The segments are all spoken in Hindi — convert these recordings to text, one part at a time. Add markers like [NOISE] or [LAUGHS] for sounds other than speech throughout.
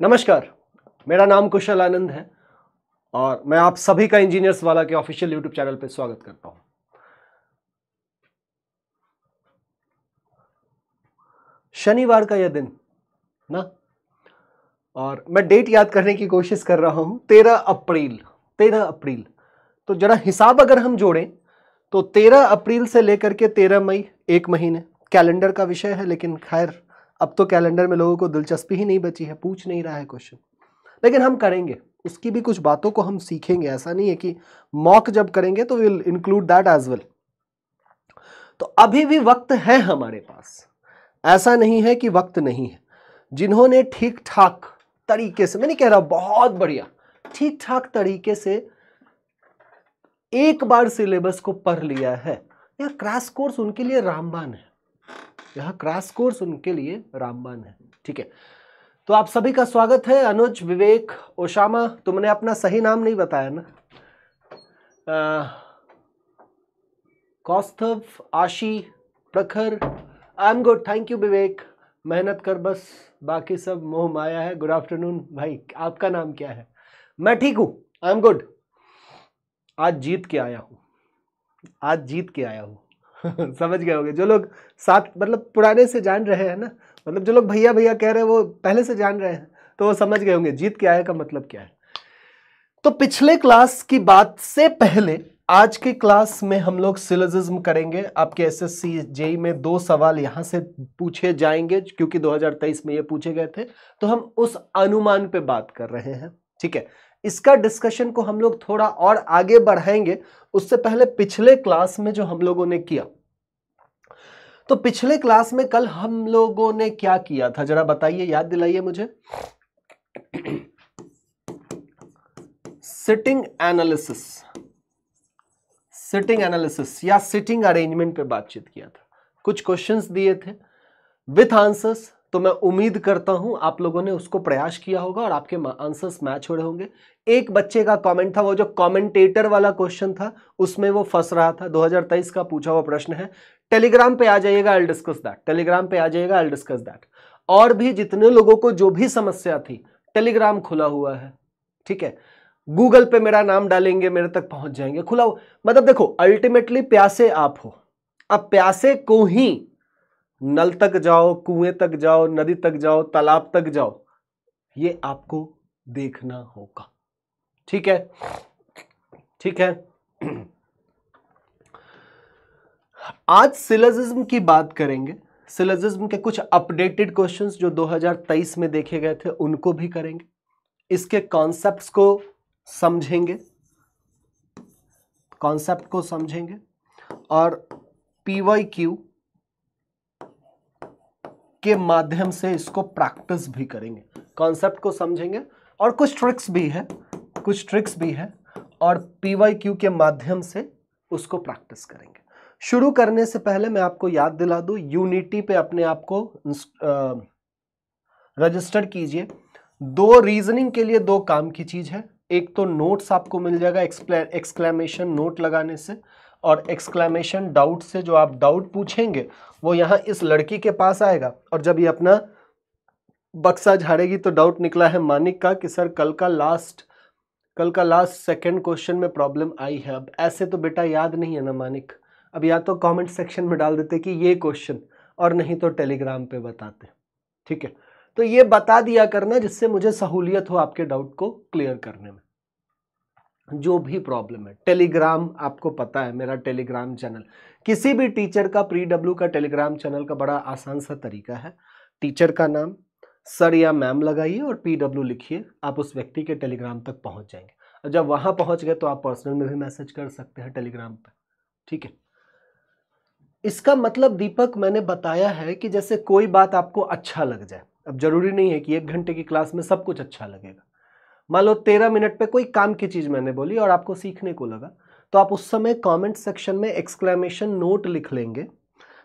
नमस्कार मेरा नाम कुशल आनंद है और मैं आप सभी का इंजीनियर्स वाला के ऑफिशियल यूट्यूब चैनल पर स्वागत करता हूं शनिवार का यह दिन ना और मैं डेट याद करने की कोशिश कर रहा हूं तेरह अप्रैल तेरह अप्रैल तो जरा हिसाब अगर हम जोड़ें तो तेरह अप्रैल से लेकर के तेरह मई एक महीने कैलेंडर का विषय है लेकिन खैर अब तो कैलेंडर में लोगों को दिलचस्पी ही नहीं बची है पूछ नहीं रहा है क्वेश्चन लेकिन हम करेंगे उसकी भी कुछ बातों को हम सीखेंगे ऐसा नहीं है कि मॉक जब करेंगे तो will include that as well तो अभी भी वक्त है हमारे पास ऐसा नहीं है कि वक्त नहीं है जिन्होंने ठीक ठाक तरीके से मैं नहीं कह रहा बहुत बढ़िया ठीक ठाक तरीके से एक बार सिलेबस को पढ़ लिया है या क्रैश कोर्स उनके लिए रामबान है यहाँ क्रैश कोर्स उनके लिए रामबान है ठीक है तो आप सभी का स्वागत है अनुज विवेक ओशामा तुमने अपना सही नाम नहीं बताया ना Kaustav Ashi Prakhar I am good thank you Vivek मेहनत कर बस बाकी सब मोह माया है गुड आफ्टरनून भाई आपका नाम क्या है मैं ठीक हूँ आई एम गुड आज जीत के आया हूँ आज जीत के आया हूँ [LAUGHS] समझ गए होंगे जो लोग साथ मतलब पुराने से जान रहे हैं ना मतलब जो लोग भैया भैया कह रहे हैं वो पहले से जान रहे हैं तो वो समझ गए होंगे जीत क्या है का मतलब क्या है तो पिछले क्लास की बात से पहले आज के क्लास में हम लोग सिलेजिज्म करेंगे आपके एस एस सी जेई में दो सवाल यहां से पूछे जाएंगे क्योंकि 2023 में ये पूछे गए थे तो हम उस अनुमान पे बात कर रहे हैं ठीक है इसका डिस्कशन को हम लोग थोड़ा और आगे बढ़ाएंगे उससे पहले पिछले क्लास में जो हम लोगों ने किया तो पिछले क्लास में कल हम लोगों ने क्या किया था जरा बताइए याद दिलाइए मुझे सिटिंग एनालिसिस सिटिंग एनालिसिस या सिटिंग अरेंजमेंट पे बातचीत किया था कुछ क्वेश्चंस दिए थे विथ आंसर्स तो मैं उम्मीद करता हूं आप लोगों ने उसको प्रयास किया होगा और आपके आंसर्स मैच हो रहे होंगे एक बच्चे का कमेंट था वो जो कमेंटेटर वाला क्वेश्चन था उसमें वो फंस रहा था 2023 का पूछा हुआ प्रश्न है टेलीग्राम पे आ जाइएगा आई डिस्कस दैट टेलीग्राम पे आ जाइएगा आई डिस्कस दैट और भी जितने लोगों को जो भी समस्या थी टेलीग्राम खुला हुआ है ठीक है गूगल पे मेरा नाम डालेंगे मेरे तक पहुंच जाएंगे खुला मतलब देखो अल्टीमेटली प्यासे आप हो अब प्यासे को ही नल तक जाओ कुएं तक जाओ नदी तक जाओ तालाब तक जाओ ये आपको देखना होगा ठीक है ठीक है आज सिलजिज्म की बात करेंगे सिलजिज्म के कुछ अपडेटेड क्वेश्चंस जो 2023 में देखे गए थे उनको भी करेंगे इसके कॉन्सेप्ट्स को समझेंगे कॉन्सेप्ट को समझेंगे और पी वाई क्यू के माध्यम से इसको प्रैक्टिस भी करेंगे कॉन्सेप्ट को समझेंगे और कुछ ट्रिक्स भी है कुछ ट्रिक्स भी है और पी वाई क्यू के माध्यम से उसको प्रैक्टिस करेंगे शुरू करने से पहले मैं आपको याद दिला दू यूनिटी पे अपने आप को रजिस्टर कीजिए दो रीजनिंग के लिए दो काम की चीज़ है एक तो नोट्स आपको मिल जाएगा एक्सक्लेमेशन नोट लगाने से और एक्सक्लामेशन डाउट से जो आप डाउट पूछेंगे वो यहाँ इस लड़की के पास आएगा और जब ये अपना बक्सा झाड़ेगी तो डाउट निकला है मानिक का कि सर कल का लास्ट कल का लास्ट सेकंड क्वेश्चन में प्रॉब्लम आई है अब ऐसे तो बेटा याद नहीं है ना मानिक अब या तो कमेंट सेक्शन में डाल देते कि ये क्वेश्चन और नहीं तो टेलीग्राम पे बताते ठीक है तो ये बता दिया करना जिससे मुझे सहूलियत हो आपके डाउट को क्लियर करने में जो भी प्रॉब्लम है टेलीग्राम आपको पता है मेरा टेलीग्राम चैनल किसी भी टीचर का प्री डब्ल्यू का टेलीग्राम चैनल का बड़ा आसान सा तरीका है टीचर का नाम सर या मैम लगाइए और पी डब्ल्यू लिखिए आप उस व्यक्ति के टेलीग्राम तक पहुंच जाएंगे और जब वहां पहुंच गए तो आप पर्सनल में भी मैसेज कर सकते हैं टेलीग्राम पर ठीक है इसका मतलब दीपक मैंने बताया है कि जैसे कोई बात आपको अच्छा लग जाए अब जरूरी नहीं है कि एक घंटे की क्लास में सब कुछ अच्छा लगेगा मान लो तेरह मिनट पे कोई काम की चीज़ मैंने बोली और आपको सीखने को लगा तो आप उस समय कमेंट सेक्शन में एक्सक्लेमेशन नोट लिख लेंगे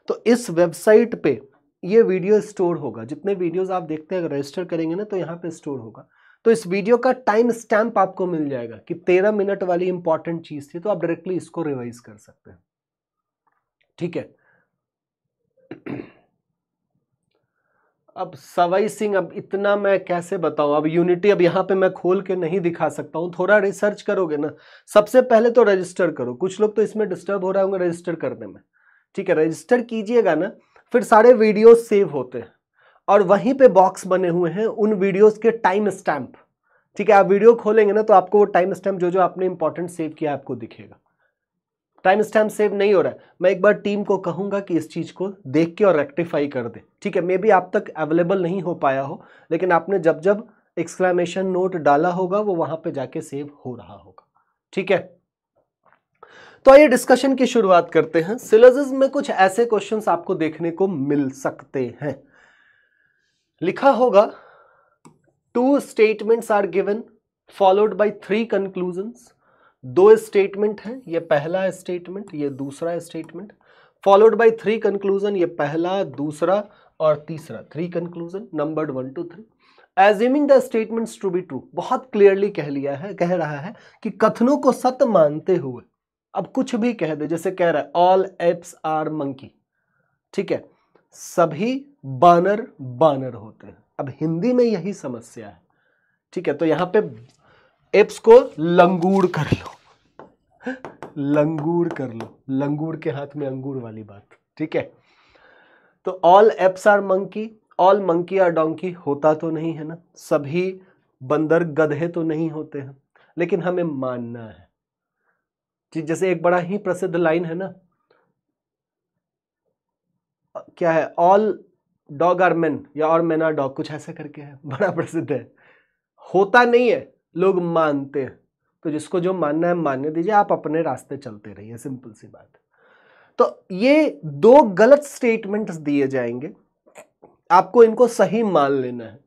तो इस वेबसाइट पे ये वीडियो स्टोर होगा जितने वीडियोस आप देखते हैं अगर रजिस्टर करेंगे ना तो यहाँ पे स्टोर होगा तो इस वीडियो का टाइम स्टैम्प आपको मिल जाएगा कि तेरह मिनट वाली इंपॉर्टेंट चीज़ थी तो आप डायरेक्टली इसको रिवाइज कर सकते हैं ठीक है अब सवाई सिंह अब इतना मैं कैसे बताऊं अब यूनिटी अब यहाँ पे मैं खोल के नहीं दिखा सकता हूँ थोड़ा रिसर्च करोगे ना सबसे पहले तो रजिस्टर करो कुछ लोग तो इसमें डिस्टर्ब हो रहे होंगे रजिस्टर करने में ठीक है रजिस्टर कीजिएगा ना फिर सारे वीडियो सेव होते हैं और वहीं पे बॉक्स बने हुए हैं उन वीडियोज़ के टाइम स्टैम्प ठीक है आप वीडियो खोलेंगे ना तो आपको वो टाइम स्टैम्प जो जो आपने इंपॉर्टेंट सेव किया आपको दिखेगा टाइम स्टैम्प सेव नहीं हो रहा है मैं एक बार टीम को कहूंगा कि इस चीज़ को देख के और रेक्टिफाई कर दे ठीक है मे बी आप तक अवेलेबल नहीं हो पाया हो लेकिन आपने जब जब एक्सक्लेमेशन नोट डाला होगा वो वहां पे जाके सेव हो रहा होगा ठीक है तो आइए डिस्कशन की शुरुआत करते हैं सिलेजिस में कुछ ऐसे क्वेश्चन आपको देखने को मिल सकते हैं लिखा होगा two statements are given followed by three conclusions दो स्टेटमेंट हैं ये पहला स्टेटमेंट ये दूसरा statement followed by three conclusion ये पहला दूसरा और तीसरा three conclusion number one two three assuming the statements to be true बहुत क्लियरली कह लिया है कह रहा है कि कथनों को सत मानते हुए अब कुछ भी कह दे जैसे कह रहा है ऑल एप्स आर मंकी ठीक है सभी बानर बानर होते हैं अब हिंदी में यही समस्या है ठीक है तो यहां पे एप्स को लंगूर कर लो लंगूर कर लो लंगूर के हाथ में अंगूर वाली बात ठीक है तो all apes are monkey all monkey are donkey होता तो नहीं है ना सभी बंदर गधे तो नहीं होते हैं लेकिन हमें मानना है जैसे एक बड़ा ही प्रसिद्ध लाइन है ना क्या है ऑल डॉग आर मेन या और मेन आर डॉग कुछ ऐसा करके है बड़ा प्रसिद्ध है होता नहीं है लोग मानते हैं तो जिसको जो मानना है मानने दीजिए आप अपने रास्ते चलते रहिए सिंपल सी बात तो ये दो गलत स्टेटमेंट्स दिए जाएंगे आपको इनको सही मान लेना है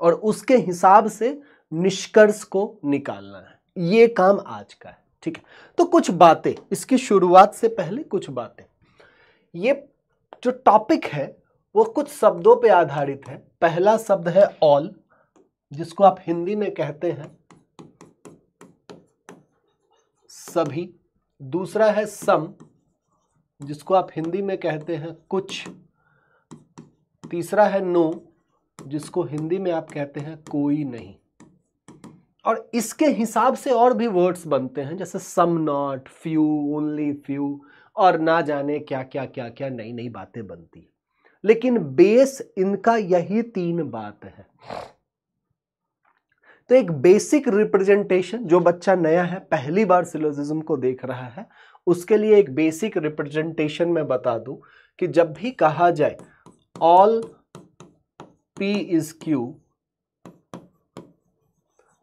और उसके हिसाब से निष्कर्ष को निकालना है ये काम आज का है ठीक है तो कुछ बातें इसकी शुरुआत से पहले कुछ बातें ये जो टॉपिक है वो कुछ शब्दों पे आधारित है पहला शब्द है ऑल जिसको आप हिंदी में कहते हैं सभी दूसरा है सम जिसको आप हिंदी में कहते हैं कुछ तीसरा है नो जिसको हिंदी में आप कहते हैं कोई नहीं और इसके हिसाब से और भी वर्ड्स बनते हैं जैसे some not few only few और ना जाने क्या क्या क्या क्या नई नई बातें बनती हैं लेकिन बेस इनका यही तीन बात है तो एक बेसिक रिप्रेजेंटेशन जो बच्चा नया है पहली बार सिलोजिज्म को देख रहा है उसके लिए एक बेसिक रिप्रेजेंटेशन में बता दूं कि जब भी कहा जाए ऑल पी इज क्यू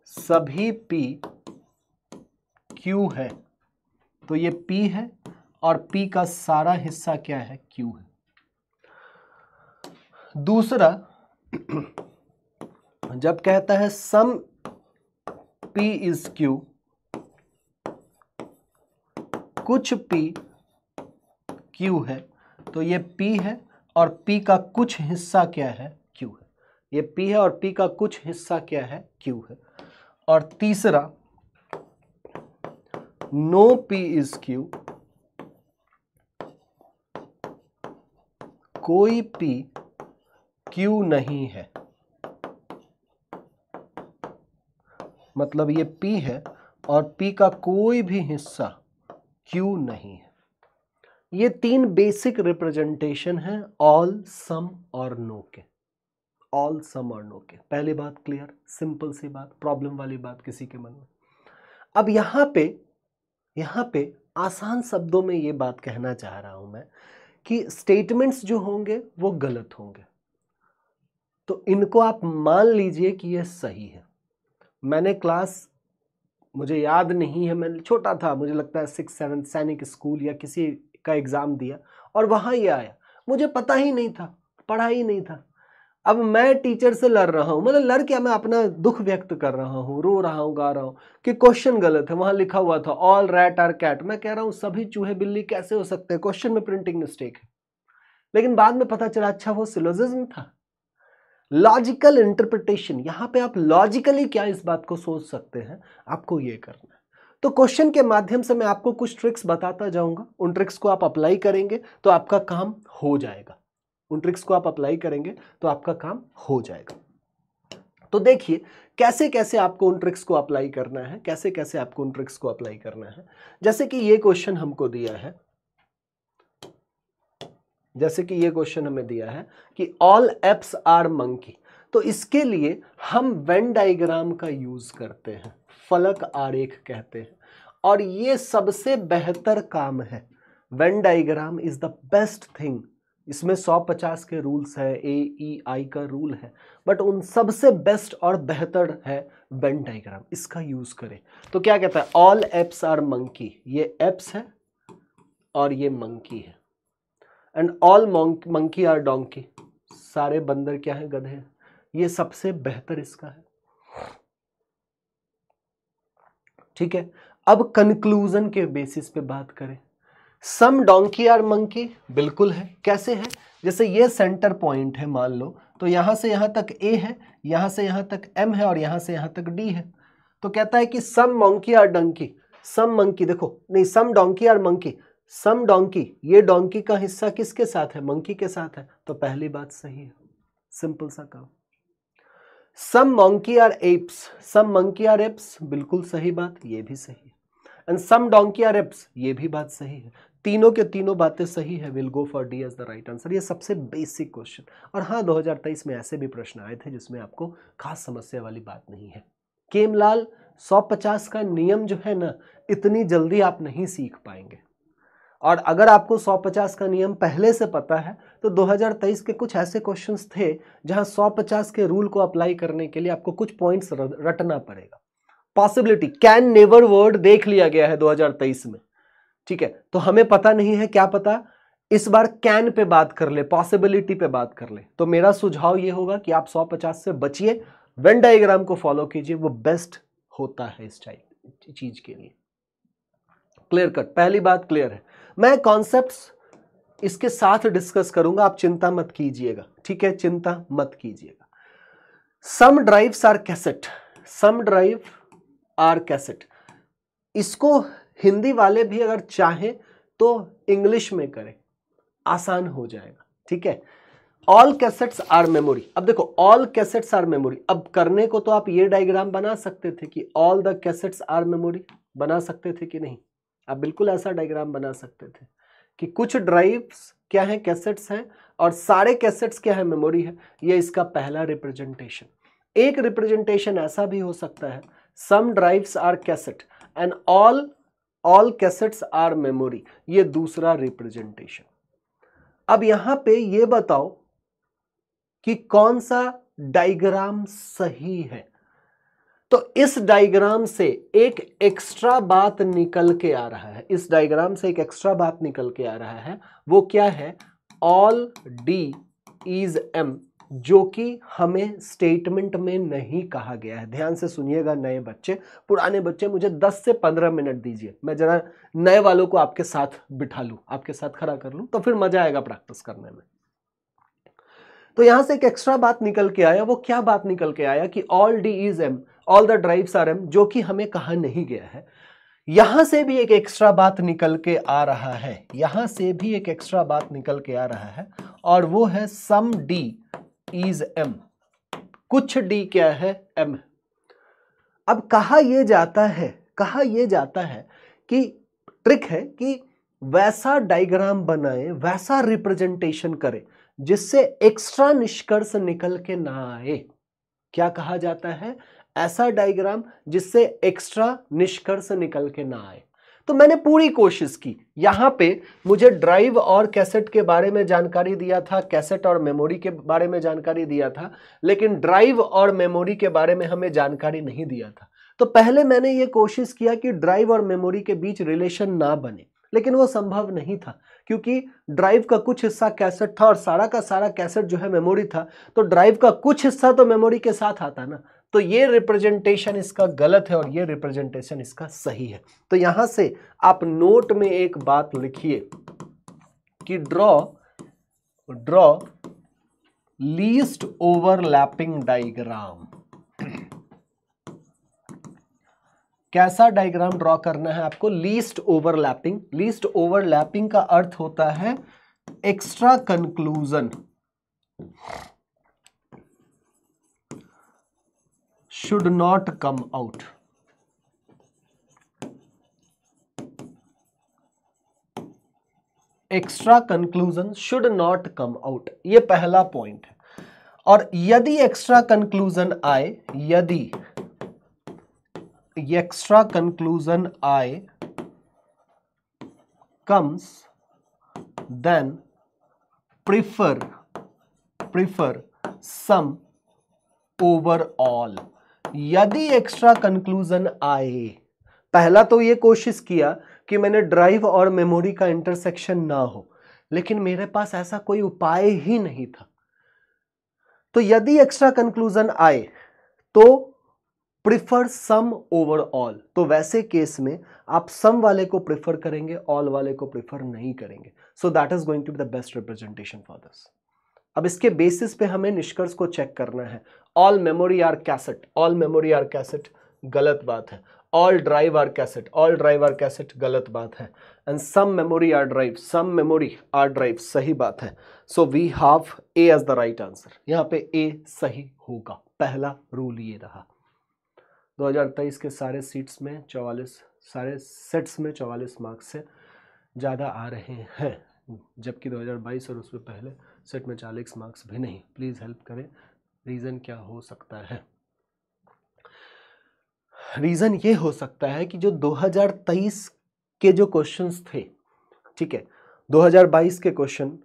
सभी पी क्यू है तो ये पी है और पी का सारा हिस्सा क्या है क्यू है दूसरा जब कहता है सम पी इज क्यू कुछ पी क्यू है तो ये पी है और पी का कुछ हिस्सा क्या है क्यू है ये पी है और पी का कुछ हिस्सा क्या है क्यू है और तीसरा नो पी इज क्यू कोई पी क्यू नहीं है मतलब ये P है और P का कोई भी हिस्सा Q नहीं है ये तीन बेसिक रिप्रेजेंटेशन है ऑल सम और नो के ऑल सम और नो के पहली बात क्लियर सिंपल सी बात प्रॉब्लम वाली बात किसी के मन में अब यहां पे यहां पे आसान शब्दों में ये बात कहना चाह रहा हूं मैं कि स्टेटमेंट्स जो होंगे वो गलत होंगे तो इनको आप मान लीजिए कि ये सही है मैंने क्लास मुझे याद नहीं है मैं छोटा था मुझे लगता है सिक्स सेवन सैनिक स्कूल या किसी का एग्ज़ाम दिया और वहाँ ये आया मुझे पता ही नहीं था पढ़ा ही नहीं था अब मैं टीचर से लड़ रहा हूँ मतलब लड़ क्या मैं अपना दुख व्यक्त कर रहा हूँ रो रहा हूँ गा रहा हूँ कि क्वेश्चन गलत है वहाँ लिखा हुआ था ऑल रैट आर कैट मैं कह रहा हूँ सभी चूहे बिल्ली कैसे हो सकते हैं क्वेश्चन में प्रिंटिंग मिस्टेक है लेकिन बाद में पता चला अच्छा वो सिलोजिज्म था लॉजिकल इंटरप्रिटेशन यहां पे आप लॉजिकली क्या इस बात को सोच सकते हैं आपको ये करना है तो क्वेश्चन के माध्यम से मैं आपको कुछ ट्रिक्स बताता जाऊंगा उन ट्रिक्स को आप अप्लाई करेंगे तो आपका काम हो जाएगा उन ट्रिक्स को आप अप्लाई करेंगे तो आपका काम हो जाएगा तो देखिए कैसे कैसे आपको उन ट्रिक्स को अप्लाई करना है कैसे कैसे आपको उन ट्रिक्स को अप्लाई करना है जैसे कि ये क्वेश्चन हमको दिया है जैसे कि ये क्वेश्चन हमें दिया है कि ऑल एप्स आर मंकी तो इसके लिए हम वेन डाइग्राम का यूज़ करते हैं फलक आरेख कहते हैं और ये सबसे बेहतर काम है Venn diagram is the best thing इसमें 150 के रूल्स हैं ए ई आई का रूल है बट उन सबसे बेस्ट और बेहतर है वेन डाइग्राम इसका यूज़ करें तो क्या कहता है ऑल एप्स आर मंकी ये एप्स है और ये मंकी है and all monkey are donkey सारे बंदर क्या है गधे ये सबसे बेहतर इसका है ठीक है अब कंक्लूजन के बेसिस पे बात करें सम डोंकी आर मंकी बिल्कुल है कैसे है जैसे ये सेंटर पॉइंट है मान लो तो यहां से यहां तक ए है यहां से यहां तक एम है और यहां से यहां तक डी है तो कहता है कि some monkey are donkey some monkey देखो नहीं some donkey are monkey some donkey ये डोंकी का हिस्सा किसके साथ है मंकी के साथ है तो पहली बात सही है सिंपल सा काम some monkey are apes some monkey are apes बिल्कुल सही बात ये भी सही है and some donkey are apes ये भी बात सही है तीनों के तीनों बातें सही है will go for D as the right answer ये सबसे बेसिक क्वेश्चन और हाँ 2023 में ऐसे भी प्रश्न आए थे जिसमें आपको खास समस्या वाली बात नहीं है केमलाल 150 का नियम जो है ना इतनी जल्दी आप नहीं सीख पाएंगे और अगर आपको 150 का नियम पहले से पता है तो 2023 के कुछ ऐसे क्वेश्चंस थे जहां 150 के रूल को अप्लाई करने के लिए आपको कुछ पॉइंट्स रटना पड़ेगा पॉसिबिलिटी कैन नेवर वर्ड देख लिया गया है 2023 में ठीक है तो हमें पता नहीं है क्या पता इस बार कैन पे बात कर ले पॉसिबिलिटी पे बात कर ले तो मेरा सुझाव ये होगा कि आप सौ से बचिए वेन डाइग्राम को फॉलो कीजिए वो बेस्ट होता है इस चीज के लिए क्लियर कट पहली बात क्लियर है मैं कॉन्सेप्ट इसके साथ डिस्कस करूंगा आप चिंता मत कीजिएगा ठीक है चिंता मत कीजिएगा some drives are cassette some drive are cassette इसको हिंदी वाले भी अगर चाहें तो इंग्लिश में करें आसान हो जाएगा ठीक है ऑल कैसेट्स आर मेमोरी अब देखो ऑल कैसेट्स आर मेमोरी अब करने को तो आप ये डायग्राम बना सकते थे कि all the cassettes are memory बना सकते थे कि नहीं आप बिल्कुल ऐसा डायग्राम बना सकते थे कि कुछ ड्राइव्स क्या हैं कैसेट्स हैं और सारे कैसेट्स क्या है मेमोरी है ये इसका पहला रिप्रेजेंटेशन एक रिप्रेजेंटेशन ऐसा भी हो सकता है some drives are cassette and all all cassettes are memory ये दूसरा रिप्रेजेंटेशन अब यहां पे ये बताओ कि कौन सा डायग्राम सही है तो इस डायग्राम से एक एक्स्ट्रा बात निकल के आ रहा है इस डायग्राम से एक एक्स्ट्रा बात निकल के आ रहा है वो क्या है ऑल डी इज एम जो कि हमें स्टेटमेंट में नहीं कहा गया है ध्यान से सुनिएगा नए बच्चे पुराने बच्चे मुझे 10 से 15 मिनट दीजिए मैं जरा नए वालों को आपके साथ बिठा लूँ आपके साथ खड़ा कर लूँ तो फिर मज़ा आएगा प्रैक्टिस करने में तो यहां से एक एक्स्ट्रा बात निकल के आया वो क्या बात निकल के आया कि all D is M all the drives are M जो कि हमें कहा नहीं गया है यहां से भी एक एक्स्ट्रा बात निकल के आ रहा है यहां से भी एक एक्स्ट्रा बात निकल के आ रहा है और वो है सम डी इज एम कुछ डी क्या है एम अब कहा यह जाता है कहा यह जाता है कि ट्रिक है कि वैसा डायग्राम बनाए वैसा रिप्रेजेंटेशन करें जिससे एक्स्ट्रा निष्कर्ष निकल के ना आए क्या कहा जाता है ऐसा डायग्राम जिससे एक्स्ट्रा निष्कर्ष निकल के ना आए तो मैंने पूरी कोशिश की यहां पे मुझे ड्राइव और कैसेट के बारे में जानकारी दिया था कैसेट और मेमोरी के बारे में जानकारी दिया था लेकिन ड्राइव और मेमोरी के बारे में हमें जानकारी नहीं दिया था तो पहले मैंने ये कोशिश किया कि ड्राइव और मेमोरी के बीच रिलेशन ना बने लेकिन वो संभव नहीं था क्योंकि ड्राइव का कुछ हिस्सा कैसेट था और सारा का सारा कैसेट जो है मेमोरी था तो ड्राइव का कुछ हिस्सा तो मेमोरी के साथ आता ना तो ये रिप्रेजेंटेशन इसका गलत है और ये रिप्रेजेंटेशन इसका सही है तो यहां से आप नोट में एक बात लिखिए कि draw draw least overlapping diagram कैसा डायग्राम ड्रॉ करना है आपको लीस्ट ओवरलैपिंग लीस्ट ओवरलैपिंग का अर्थ होता है extra conclusion should not come out extra conclusion should not come out यह पहला पॉइंट है और यदि एक्स्ट्रा कंक्लूजन आए यदि एक्स्ट्रा कंक्लूजन आए comes then prefer prefer some overall यदि एक्स्ट्रा कंक्लूजन आए पहला तो ये कोशिश किया कि मैंने ड्राइव और मेमोरी का इंटरसेक्शन ना हो लेकिन मेरे पास ऐसा कोई उपाय ही नहीं था तो यदि एक्स्ट्रा कंक्लूजन आए तो प्रिफर सम ओवर ऑल तो वैसे केस में आप सम वाले को प्रिफर करेंगे ऑल वाले को प्रिफर नहीं करेंगे so that is going to be the best representation for this अब इसके बेसिस पे हमें निष्कर्ष को चेक करना है all memory are cassette all memory are cassette गलत बात है all drive are cassette all drive are cassette गलत बात है and some memory are drive some memory are drive सही बात है so we have A as the right answer यहाँ पे ए सही होगा पहला रूल ये रहा 2023 के सारे सीट्स में 44 सारे सेट्स में 44 मार्क्स से ज़्यादा आ रहे हैं जबकि 2022 और उसमें पहले सेट में चालीस मार्क्स भी नहीं प्लीज़ हेल्प करें रीज़न क्या हो सकता है रीज़न ये हो सकता है कि जो 2023 के जो क्वेश्चंस थे ठीक है 2022 के क्वेश्चन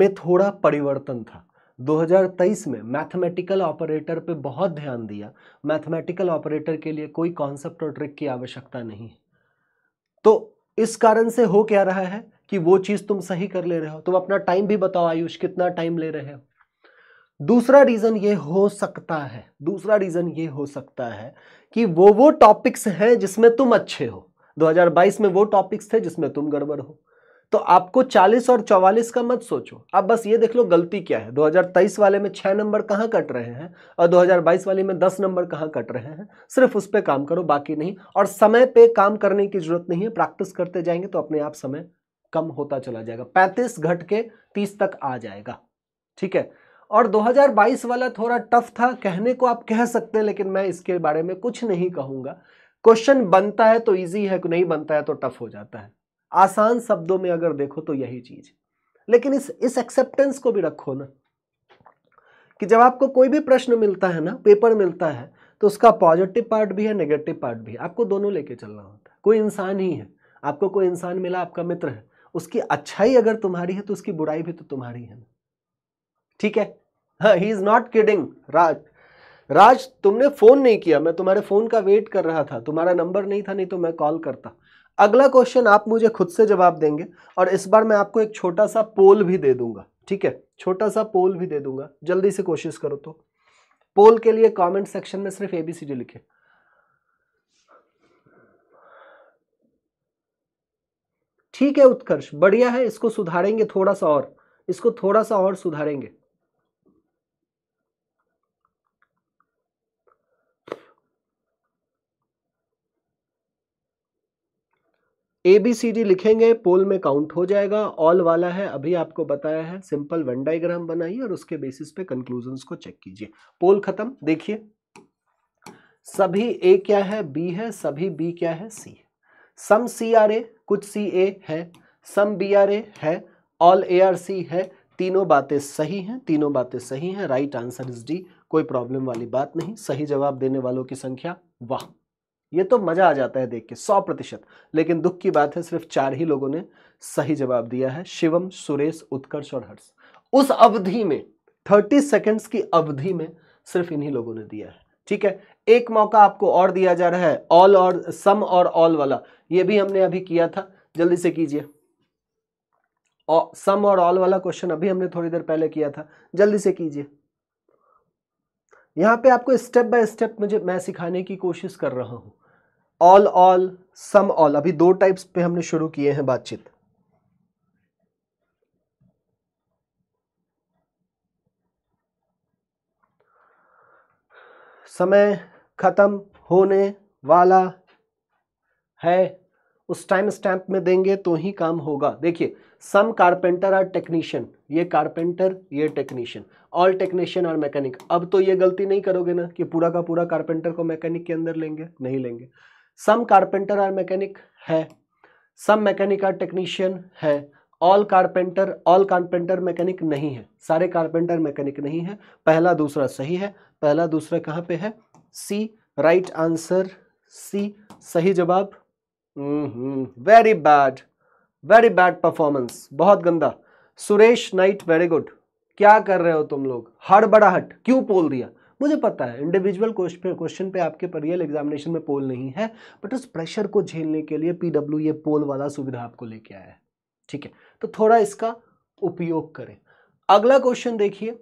में थोड़ा परिवर्तन था 2023 में मैथमेटिकल ऑपरेटर पे बहुत ध्यान दिया मैथमेटिकल ऑपरेटर के लिए कोई कॉन्सेप्ट और ट्रिक की आवश्यकता नहीं तो इस कारण से हो क्या रहा है कि वो चीज़ तुम सही कर ले रहे हो तुम अपना टाइम भी बताओ आयुष कितना टाइम ले रहे हो दूसरा रीज़न ये हो सकता है दूसरा रीज़न ये हो सकता है कि वो वो टॉपिक्स हैं जिसमें तुम अच्छे हो 2022 में वो टॉपिक्स थे जिसमें तुम गड़बड़ हो तो आपको 40 और 44 का मत सोचो आप बस ये देख लो गलती क्या है 2023 वाले में छह नंबर कहाँ कट रहे हैं और 2022 वाले में दस नंबर कहाँ कट रहे हैं सिर्फ उस पर काम करो बाकी नहीं और समय पर काम करने की ज़रूरत नहीं है प्रैक्टिस करते जाएंगे तो अपने आप समय कम होता चला जाएगा पैंतीस घट के तीस तक आ जाएगा ठीक है और 2022 वाला थोड़ा टफ था कहने को आप कह सकते हैं लेकिन मैं इसके बारे में कुछ नहीं कहूंगा क्वेश्चन बनता है तो ईजी है नहीं बनता है तो टफ हो जाता है आसान शब्दों में अगर देखो तो यही चीज़ लेकिन इस इस एक्सेप्टेंस को भी रखो ना कि जब आपको कोई भी प्रश्न मिलता है ना पेपर मिलता है तो उसका पॉजिटिव पार्ट भी है नेगेटिव पार्ट भी है आपको दोनों लेके चलना होता है कोई इंसान ही है आपको कोई इंसान मिला आपका मित्र है उसकी अच्छाई अगर तुम्हारी है तो उसकी बुराई भी तो तुम्हारी है ना ठीक है he is not kidding Raj Raj तुमने फोन नहीं किया मैं तुम्हारे फोन का वेट कर रहा था तुम्हारा नंबर नहीं था नहीं तो मैं कॉल करता अगला क्वेश्चन आप मुझे खुद से जवाब देंगे और इस बार मैं आपको एक छोटा सा पोल भी दे दूंगा ठीक है छोटा सा पोल भी दे दूंगा जल्दी से कोशिश करो तो पोल के लिए कमेंट सेक्शन में सिर्फ एबीसीडी लिखे ठीक है उत्कर्ष बढ़िया है इसको सुधारेंगे थोड़ा सा और इसको थोड़ा सा और सुधारेंगे ए बी सी डी लिखेंगे पोल में काउंट हो जाएगा ऑल वाला है अभी आपको बताया है सिंपल वन डाइग्राम बनाइए और उसके बेसिस पे कंक्लूजन को चेक कीजिए पोल खत्म देखिए सभी ए क्या है बी है सभी बी क्या है सी है सम सी आर ए कुछ सी ए है सम बी आर ए है ऑल ए आर सी है तीनों बातें सही हैं तीनों बातें सही हैं राइट आंसर इज डी कोई प्रॉब्लम वाली बात नहीं सही जवाब देने वालों की संख्या वाह ये तो मज़ा आ जाता है देख के सौ प्रतिशत लेकिन दुख की बात है सिर्फ चार ही लोगों ने सही जवाब दिया है शिवम सुरेश उत्कर्ष और हर्ष उस अवधि में थर्टी सेकेंड्स की अवधि में सिर्फ इन्हीं लोगों ने दिया है ठीक है एक मौका आपको और दिया जा रहा है ऑल और सम और ऑल वाला ये भी हमने अभी किया था जल्दी से कीजिए सम और ऑल वाला क्वेश्चन अभी हमने थोड़ी देर पहले किया था जल्दी से कीजिए यहाँ पे आपको स्टेप बाय स्टेप मुझे मैं सिखाने की कोशिश कर रहा हूँ ऑल ऑल सम ऑल अभी दो टाइप्स पे हमने शुरू किए हैं बातचीत समय ख़त्म होने वाला है उस टाइम स्टैम्प में देंगे तो ही काम होगा देखिए सम कारपेंटर आर टेक्नीशियन ये कारपेंटर ये टेक्नीशियन ऑल टेक्नीशियन और मैकेनिक अब तो ये गलती नहीं करोगे ना कि पूरा का पूरा कारपेंटर को मैकेनिक के अंदर लेंगे नहीं लेंगे सम कारपेंटर आर मैकेनिक है सम मैकेनिक आर टेक्नीशियन है all carpenter all carpenter mechanic नहीं है सारे कारपेंटर मैकेनिक नहीं है पहला दूसरा सही है पहला दूसरा कहाँ पे है सी राइट आंसर सी सही जवाब very bad very bad performance बहुत गंदा सुरेश नाइट वेरी गुड क्या कर रहे हो तुम लोग हड़बड़ाहट क्यों पोल दिया मुझे पता है इंडिविजुअल क्वेश्चन पे आपके रियल एग्जामिनेशन में पोल नहीं है बट उस प्रेशर को झेलने के लिए पीडब्ल्यू ये पोल वाला सुविधा आपको लेके आया है ठीक है तो थोड़ा इसका उपयोग करें अगला क्वेश्चन देखिए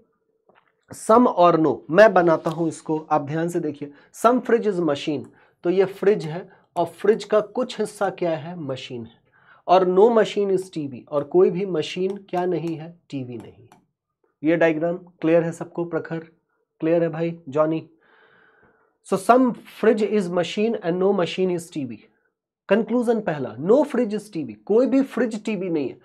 सम और नो मैं बनाता हूं इसको आप ध्यान से देखिए सम फ्रिज इज मशीन तो ये फ्रिज है और फ्रिज का कुछ हिस्सा क्या है मशीन है और नो मशीन इज़ टीवी और कोई भी मशीन क्या नहीं है टीवी नहीं ये डायग्राम क्लियर है सबको प्रखर क्लियर है भाई Johnny so some fridge is machine and no machine is TV conclusion पहला नो फ्रिज इज टीवी कोई भी फ्रिज टीवी नहीं है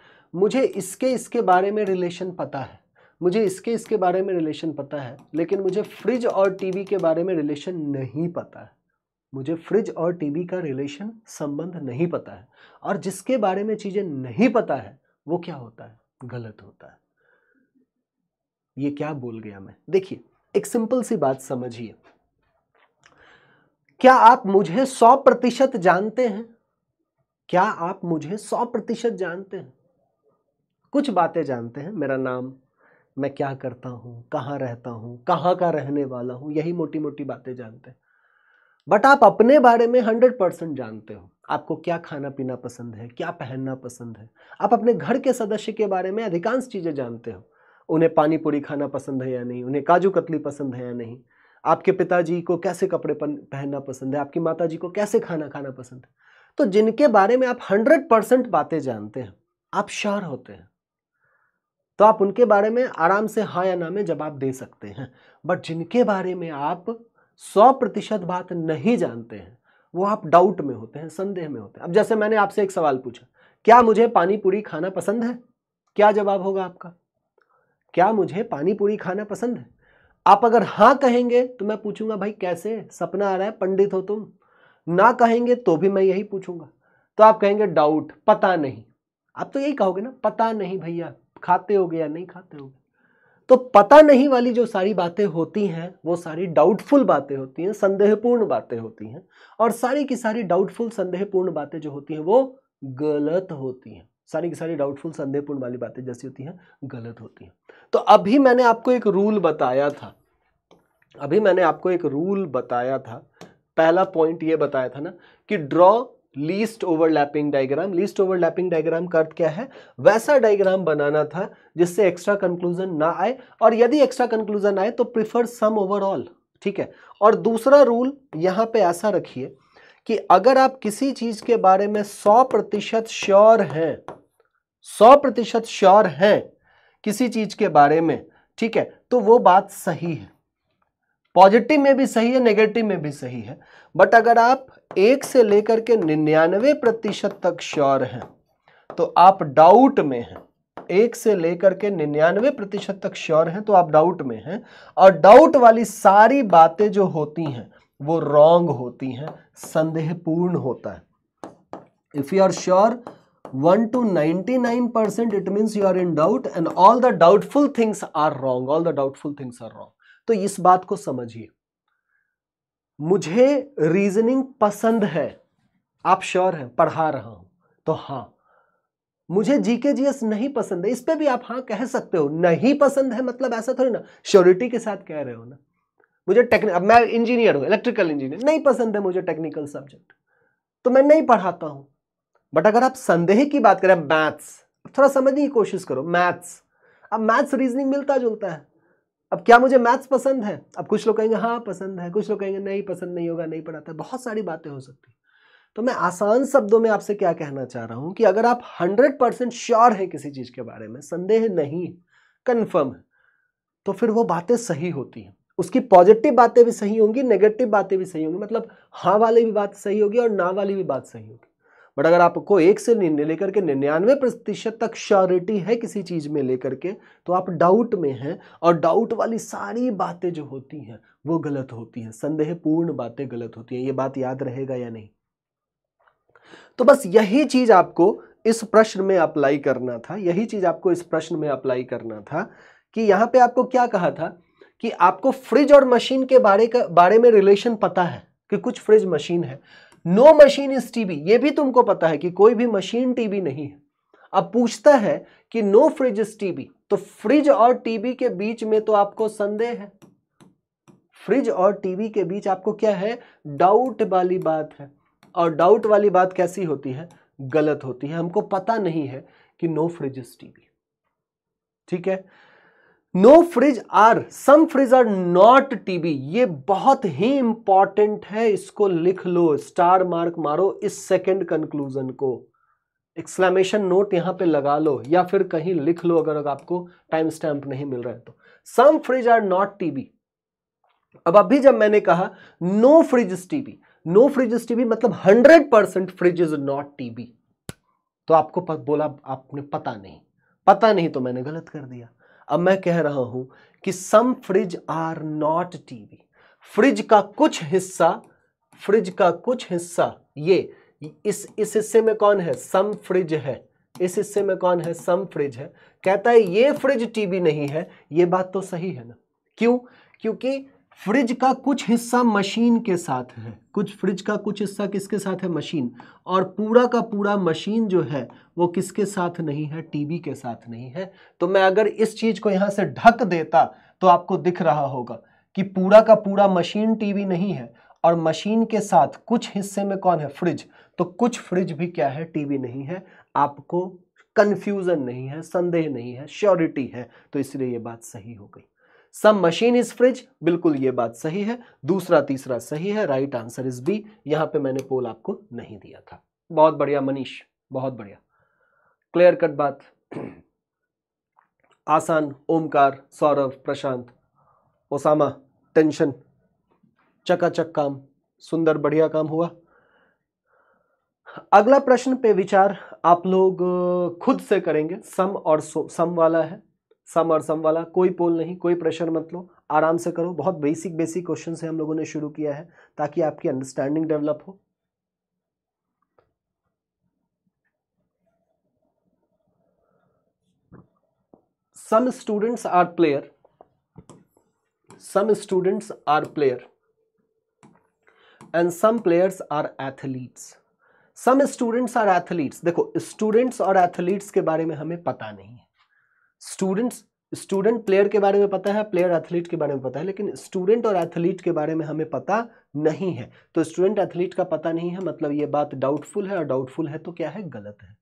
मुझे इसके इसके बारे में रिलेशन पता है मुझे इसके इसके बारे में रिलेशन पता है लेकिन मुझे फ्रिज और टीवी के बारे में रिलेशन नहीं पता है मुझे फ्रिज और टीवी का रिलेशन संबंध नहीं पता है और जिसके बारे में चीज़ें नहीं पता है वो क्या होता है गलत होता है ये क्या बोल गया मैं देखिए एक सिंपल सी बात समझिए क्या आप मुझे सौ प्रतिशत जानते हैं क्या आप मुझे सौ प्रतिशत जानते हैं कुछ बातें जानते हैं मेरा नाम मैं क्या करता हूं कहाँ रहता हूं कहाँ का रहने वाला हूं यही मोटी मोटी बातें जानते हैं बट आप अपने बारे में हंड्रेड परसेंट जानते हो आपको क्या खाना पीना पसंद है क्या पहनना पसंद है आप अपने घर के सदस्य के बारे में अधिकांश चीज़ें जानते हो उन्हें पानी पूरी खाना पसंद है या नहीं उन्हें काजू कतली पसंद है या नहीं आपके पिताजी को कैसे कपड़े पहनना पसंद है आपकी माता जी को कैसे खाना खाना पसंद है तो जिनके बारे में आप हंड्रेड परसेंट बातें जानते हैं आप श्योर होते हैं तो आप उनके बारे में आराम से हाँ या ना में जवाब दे सकते हैं बट जिनके बारे में आप सौ प्रतिशत बात नहीं जानते हैं वो आप डाउट में होते हैं संदेह में होते हैं अब जैसे मैंने आपसे एक सवाल पूछा क्या मुझे पानी पूरी खाना पसंद है क्या जवाब होगा आपका क्या मुझे पानी पूरी खाना पसंद है आप अगर हाँ कहेंगे तो मैं पूछूंगा भाई कैसे सपना आ रहा है पंडित हो तुम ना कहेंगे तो भी मैं यही पूछूंगा तो आप कहेंगे डाउट पता नहीं आप तो यही कहोगे ना पता नहीं भैया खाते हो या नहीं खाते होगे तो पता नहीं वाली जो सारी बातें होती हैं वो सारी डाउटफुल बातें होती हैं संदेहपूर्ण बातें होती हैं और सारी की सारी डाउटफुल संदेहपूर्ण बातें जो होती हैं वो गलत होती हैं सारी की सारी डाउटफुल संदेहपूर्ण वाली बातें जैसी होती हैं गलत होती हैं तो अभी मैंने आपको एक रूल बताया था अभी मैंने आपको एक रूल बताया था पहला पॉइंट ये बताया था ना कि draw least overlapping diagram least overlapping diagram का अर्थ क्या है वैसा डायग्राम बनाना था जिससे एक्स्ट्रा कंक्लूजन ना आए और यदि एक्स्ट्रा कंक्लूजन आए तो प्रिफर सम ओवरऑल ठीक है और दूसरा रूल यहाँ पे ऐसा रखिए कि अगर आप किसी चीज के बारे में सौ प्रतिशत श्योर हैं सौ प्रतिशत श्योर हैं किसी चीज के बारे में ठीक है तो वो बात सही है पॉजिटिव में भी सही है नेगेटिव में भी सही है बट अगर आप एक से लेकर के निन्यानवे प्रतिशत तक श्योर हैं तो आप डाउट में हैं एक से लेकर के निन्यानवे प्रतिशत तक श्योर हैं तो आप डाउट में हैं और डाउट वाली सारी बातें जो होती हैं वो रॉन्ग होती हैं संदेहपूर्ण होता है if you are sure one ninety nine percent it means you are in doubt and all the doubtful things are wrong all the doubtful things are wrong तो इस बात को समझिए मुझे रीजनिंग पसंद है आप श्योर हैं पढ़ा रहा हूं तो हां मुझे जीके जीएस नहीं पसंद है इस पर भी आप हां कह सकते हो नहीं पसंद है मतलब ऐसा थोड़ी ना श्योरिटी के साथ कह रहे हो ना मुझे टेक्निक अब मैं इंजीनियर हूं इलेक्ट्रिकल इंजीनियर नहीं पसंद है मुझे टेक्निकल सब्जेक्ट तो मैं नहीं पढ़ाता हूं बट अगर आप संदेह की बात करें मैथ्स थोड़ा समझने की कोशिश करो मैथ्स अब मैथ्स रीजनिंग मिलता जुलता है अब क्या मुझे मैथ्स पसंद है अब कुछ लोग कहेंगे हाँ पसंद है कुछ लोग कहेंगे नहीं पसंद नहीं होगा नहीं पढ़ाता बहुत सारी बातें हो सकती तो मैं आसान शब्दों में आपसे क्या कहना चाह रहा हूँ कि अगर आप हंड्रेड परसेंट श्योर हैं किसी चीज़ के बारे में संदेह नहीं कन्फर्म है तो फिर वो बातें सही होती हैं उसकी पॉजिटिव बातें भी सही होंगी नेगेटिव बातें भी सही होंगी मतलब हाँ वाली भी बात सही होगी और ना वाली भी बात सही होगी बट अगर आपको एक से लेकर के निन्यानवे प्रतिशत तक श्योरिटी है किसी चीज़ में लेकर के तो आप डाउट में हैं और डाउट वाली सारी बातें जो होती हैं वो गलत होती हैं संदेहपूर्ण बातें गलत होती हैं ये बात याद रहेगा या नहीं तो बस यही चीज़ आपको इस प्रश्न में अप्लाई करना था यही चीज़ आपको इस प्रश्न में अप्लाई करना था कि यहाँ पे आपको क्या कहा था कि आपको फ्रिज और मशीन के बारे का बारे में रिलेशन पता है कि कुछ फ्रिज मशीन है नो मशीन इज टीबी ये भी तुमको पता है कि कोई भी मशीन टीबी नहीं है अब पूछता है कि नो फ्रिज इज टीबी तो फ्रिज और टीबी के बीच में तो आपको संदेह है फ्रिज और टीवी के बीच आपको क्या है डाउट वाली बात है और डाउट वाली बात कैसी होती है गलत होती है हमको पता नहीं है कि नो फ्रिज इज टीवी ठीक है no fridge are some fridge are not TV ये बहुत ही इंपॉर्टेंट है इसको लिख लो स्टार मार्क मारो इस सेकेंड कंक्लूजन को एक्सक्लेमेशन नोट यहां पे लगा लो या फिर कहीं लिख लो अगर आपको टाइम स्टैम्प नहीं मिल रहा है तो some fridge are not TV अब अभी जब मैंने कहा no fridge TV no fridge TV मतलब hundred percent fridge is not TV तो आपको बोला आपने पता नहीं पता नहीं तो मैंने गलत कर दिया अब मैं कह रहा हूं कि some fridge are not TV fridge का कुछ हिस्सा फ्रिज का कुछ हिस्सा ये इस इस हिस्से में कौन है सम फ्रिज है इस हिस्से में कौन है सम फ्रिज है कहता है ये फ्रिज टीवी नहीं है ये बात तो सही है ना क्यों क्योंकि फ्रिज का कुछ हिस्सा मशीन के साथ है कुछ फ्रिज का कुछ हिस्सा किसके साथ है मशीन और पूरा का पूरा मशीन जो है वो किसके साथ नहीं है टीवी के साथ नहीं है तो मैं अगर इस चीज़ को यहाँ से ढक देता तो आपको दिख रहा होगा कि पूरा का पूरा मशीन टीवी नहीं है और मशीन के साथ कुछ हिस्से में कौन है फ्रिज तो कुछ फ्रिज भी क्या है टीवी नहीं है आपको कन्फ्यूज़न नहीं है संदेह नहीं है श्योरिटी है तो इसलिए ये बात सही हो गई सम मशीन इज फ्रिज बिल्कुल ये बात सही है दूसरा तीसरा सही है राइट आंसर इज बी यहां पे मैंने पोल आपको नहीं दिया था बहुत बढ़िया मनीष बहुत बढ़िया क्लियर कट बात [CLEARS THROAT] आसान ओमकार सौरभ प्रशांत ओसामा टेंशन चकाचक काम सुंदर बढ़िया काम हुआ अगला प्रश्न पे विचार आप लोग खुद से करेंगे सम और सम वाला है सम और सम वाला कोई पोल नहीं कोई प्रेशर मत लो आराम से करो बहुत बेसिक बेसिक क्वेश्चन से हम लोगों ने शुरू किया है ताकि आपकी अंडरस्टैंडिंग डेवलप हो some students are player some students are player and some players are athletes some students are athletes देखो स्टूडेंट्स और एथलीट्स के बारे में हमें पता नहीं स्टूडेंट्स स्टूडेंट प्लेयर के बारे में पता है प्लेयर एथलीट के बारे में पता है लेकिन स्टूडेंट और एथलीट के बारे में हमें पता नहीं है तो स्टूडेंट एथलीट का पता नहीं है मतलब ये बात डाउटफुल है और डाउटफुल है तो क्या है गलत है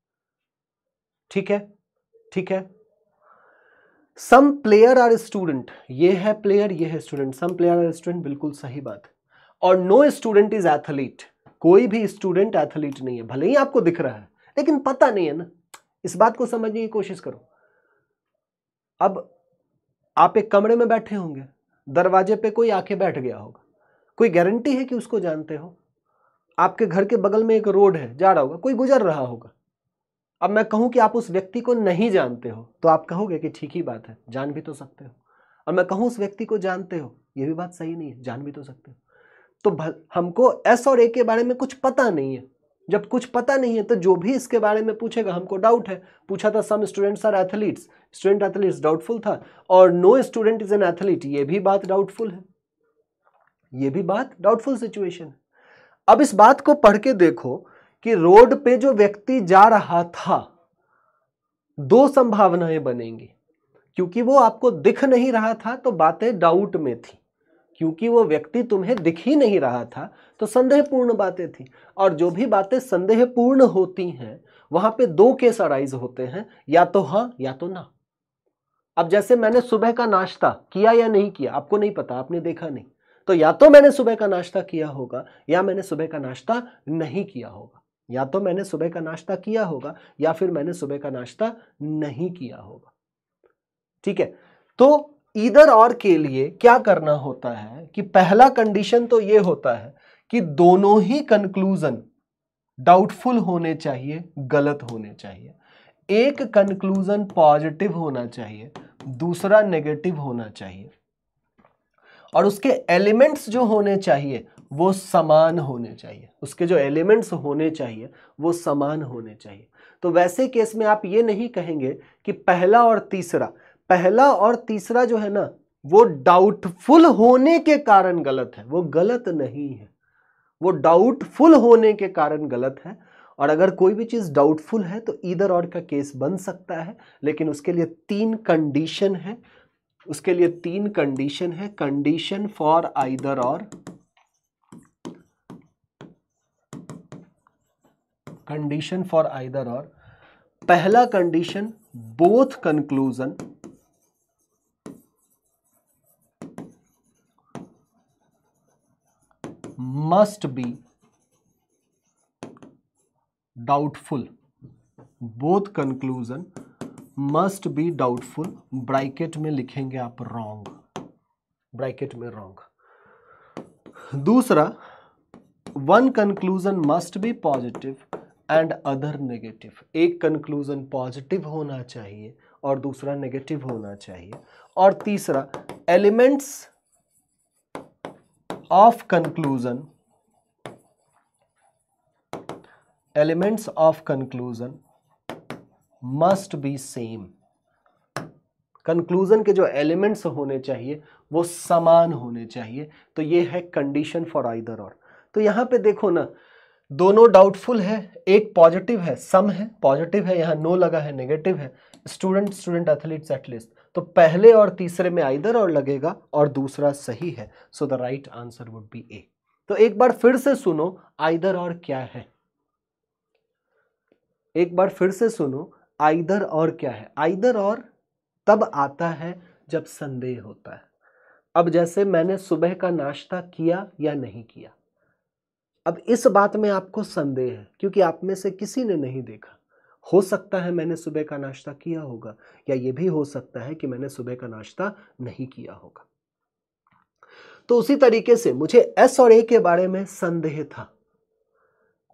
ठीक है ठीक है सम प्लेयर आर स्टूडेंट ये है प्लेयर ये है student some player are student बिल्कुल सही बात और नो स्टूडेंट इज एथलीट कोई भी स्टूडेंट एथलीट नहीं है भले ही आपको दिख रहा है लेकिन पता नहीं है ना इस बात को समझने की कोशिश करो अब आप एक कमरे में बैठे होंगे दरवाजे पे कोई आके बैठ गया होगा कोई गारंटी है कि उसको जानते हो आपके घर के बगल में एक रोड है जा रहा होगा कोई गुजर रहा होगा अब मैं कहूँ कि आप उस व्यक्ति को नहीं जानते हो तो आप कहोगे कि ठीक ही बात है जान भी तो सकते हो और मैं कहूं उस व्यक्ति को जानते हो ये भी बात सही नहीं है जान भी तो सकते हो तो हमको एस और ए के बारे में कुछ पता नहीं है जब कुछ पता नहीं है तो जो भी इसके बारे में पूछेगा हमको डाउट है पूछा था some students are athletes student athletes doubtful था और no student is an athlete ये भी बात डाउटफुल है ये भी बात डाउटफुल सिचुएशन है अब इस बात को पढ़ के देखो कि रोड पे जो व्यक्ति जा रहा था दो संभावनाएं बनेंगी क्योंकि वो आपको दिख नहीं रहा था तो बातें डाउट में थी क्योंकि वो व्यक्ति तुम्हें दिख ही नहीं रहा था तो संदेहपूर्ण बातें थी और जो भी बातें संदेहपूर्ण होती हैं वहां पे दो केस अराइज होते हैं या तो हाँ या तो ना अब जैसे मैंने सुबह का नाश्ता किया या नहीं किया आपको नहीं पता आपने देखा नहीं तो या तो मैंने सुबह का नाश्ता किया होगा या मैंने सुबह का नाश्ता नहीं किया होगा या तो मैंने सुबह का नाश्ता किया होगा या फिर मैंने सुबह का नाश्ता नहीं किया होगा ठीक है तो ईदर और के लिए क्या करना होता है कि पहला कंडीशन तो ये होता है कि दोनों ही कंक्लूजन डाउटफुल होने चाहिए गलत होने चाहिए एक कंक्लूजन पॉजिटिव होना चाहिए दूसरा नेगेटिव होना चाहिए और उसके एलिमेंट्स जो होने चाहिए वो समान होने चाहिए उसके जो एलिमेंट्स होने चाहिए वो समान होने चाहिए तो वैसे केस में आप ये नहीं कहेंगे कि पहला और तीसरा पहला और तीसरा जो है ना वो डाउटफुल होने के कारण गलत है वो गलत नहीं है वो डाउटफुल होने के कारण गलत है और अगर कोई भी चीज़ डाउटफुल है तो इधर और का केस बन सकता है लेकिन उसके लिए तीन कंडीशन है उसके लिए तीन कंडीशन है condition for either or condition for either or पहला condition both conclusion must be doubtful both conclusion must be doubtful bracket में लिखेंगे आप रॉन्ग ब्रैकेट में रॉन्ग दूसरा one conclusion must be positive and other negative एक कंक्लूजन पॉजिटिव होना चाहिए और दूसरा नेगेटिव होना चाहिए और तीसरा elements of conclusion elements of conclusion must be same conclusion के जो एलिमेंट्स होने चाहिए वो समान होने चाहिए तो ये है कंडीशन फॉर आइदर और तो यहां पे देखो ना दोनों डाउटफुल है एक पॉजिटिव है सम है पॉजिटिव है यहां नो लगा है नेगेटिव है स्टूडेंट स्टूडेंट एथलीट्स एटलीस्ट तो पहले और तीसरे में आइदर और लगेगा और दूसरा सही है so the right answer would be A तो एक बार फिर से सुनो आइदर और क्या है एक बार फिर से सुनो आइदर और क्या है आइदर और तब आता है जब संदेह होता है अब जैसे मैंने सुबह का नाश्ता किया या नहीं किया अब इस बात में आपको संदेह है क्योंकि आप में से किसी ने नहीं देखा हो सकता है मैंने सुबह का नाश्ता किया होगा या ये भी हो सकता है कि मैंने सुबह का नाश्ता नहीं किया होगा तो उसी तरीके से मुझे एस और ए के बारे में संदेह था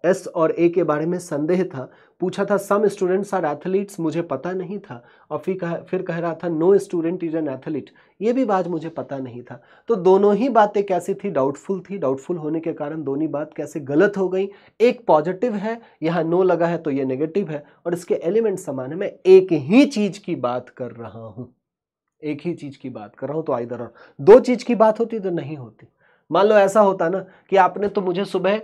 एस और ए के बारे में संदेह था पूछा था सम स्टूडेंट्स आर एथलीट्स मुझे पता नहीं था और फिर कह फिर कह रहा था no student is an athlete ये भी बात मुझे पता नहीं था तो दोनों ही बातें कैसी थी डाउटफुल थी डाउटफुल होने के कारण दोनों बात कैसे गलत हो गई एक पॉजिटिव है यहाँ नो लगा है तो ये नेगेटिव है और इसके एलिमेंट समान है मैं एक ही चीज़ की बात कर रहा हूँ एक ही चीज़ की बात कर रहा हूँ तो आई और दो चीज़ की बात होती तो नहीं होती मान लो ऐसा होता ना कि आपने तो मुझे सुबह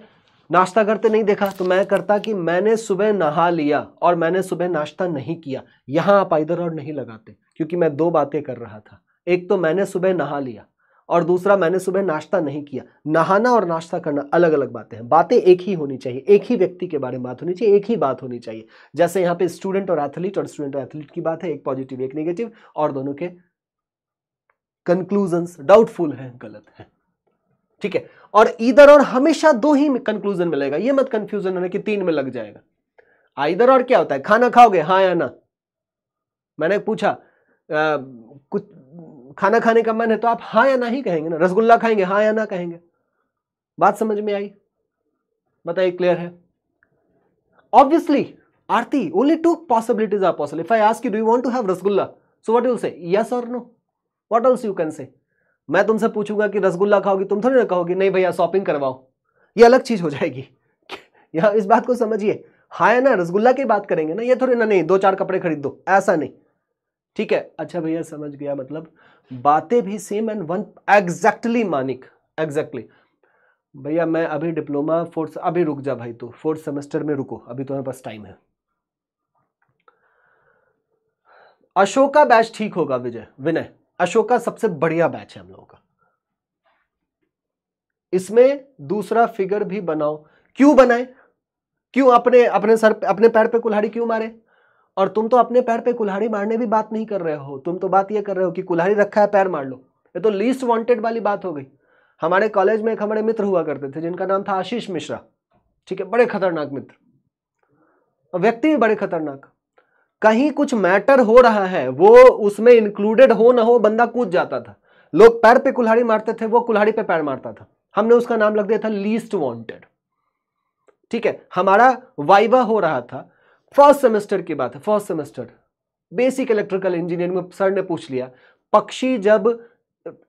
नाश्ता करते नहीं देखा तो मैं करता कि मैंने सुबह नहा लिया और मैंने सुबह नाश्ता नहीं किया यहाँ आप इधर और नहीं लगाते क्योंकि मैं दो बातें कर रहा था एक तो मैंने सुबह नहा लिया और दूसरा मैंने सुबह नाश्ता नहीं किया नहाना और नाश्ता करना अलग अलग बातें हैं बातें एक ही होनी चाहिए एक ही व्यक्ति के बारे में बात होनी चाहिए एक ही बात होनी चाहिए जैसे यहाँ पे स्टूडेंट और एथलीट और स्टूडेंट और एथलीट की बात है एक पॉजिटिव एक नेगेटिव और दोनों के कंक्लूजन्स डाउटफुल हैं गलत हैं ठीक है और इधर और हमेशा दो ही कंक्लूजन मिलेगा ये मत कंफ्यूजन होने कि तीन में लग जाएगा इधर और क्या होता है खाना खाओगे हाँ या ना मैंने पूछा आ, कुछ खाना खाने का मन है तो आप हाँ या ना ही कहेंगे ना रसगुल्ला खाएंगे हाँ या ना कहेंगे बात समझ में आई बताइए क्लियर है obviously Aarti only two possibilities are possible if I ask you do you want to have rasgulla so what will say yes or no what else you can say मैं तुमसे पूछूंगा कि रसगुल्ला खाओगी तुम थोड़ी ना कहोगी नहीं भैया शॉपिंग करवाओ ये अलग चीज़ हो जाएगी [LAUGHS] यह इस बात को समझिए हाँ है ना रसगुल्ला की बात करेंगे ना ये थोड़ी ना नहीं दो चार कपड़े खरीद दो ऐसा नहीं ठीक है अच्छा भैया समझ गया मतलब बातें भी same and one exactly Manik exactly भैया मैं अभी डिप्लोमा फोर्थ अभी रुक जा भाई तो फोर्थ सेमेस्टर में रुको अभी तुम्हारे पास टाइम है अशोका बैच ठीक होगा विजय विनय अशोका सबसे बढ़िया बैच है हम लोगों का इसमें दूसरा फिगर भी बनाओ क्यों बनाए क्यों अपने अपने सर अपने पैर पे कुल्हाड़ी क्यों मारे और तुम तो अपने पैर पे कुल्हाड़ी मारने भी बात नहीं कर रहे हो तुम तो बात ये कर रहे हो कि कुल्हाड़ी रखा है पैर मार लो ये तो लीस्ट वांटेड वाली बात हो गई हमारे कॉलेज में एक हमारे मित्र हुआ करते थे जिनका नाम था आशीष मिश्रा ठीक है बड़े खतरनाक मित्र व्यक्ति भी बड़े खतरनाक कहीं कुछ मैटर हो रहा है वो उसमें इंक्लूडेड हो ना हो बंदा कूद जाता था लोग पैर पे कुल्हाड़ी मारते थे वो कुल्हाड़ी पे पैर मारता था हमने उसका नाम लग दिया था लीस्ट वांटेड ठीक है हमारा वाइवा हो रहा था फर्स्ट सेमेस्टर की बात है first semester basic electrical engineering में सर ने पूछ लिया पक्षी जब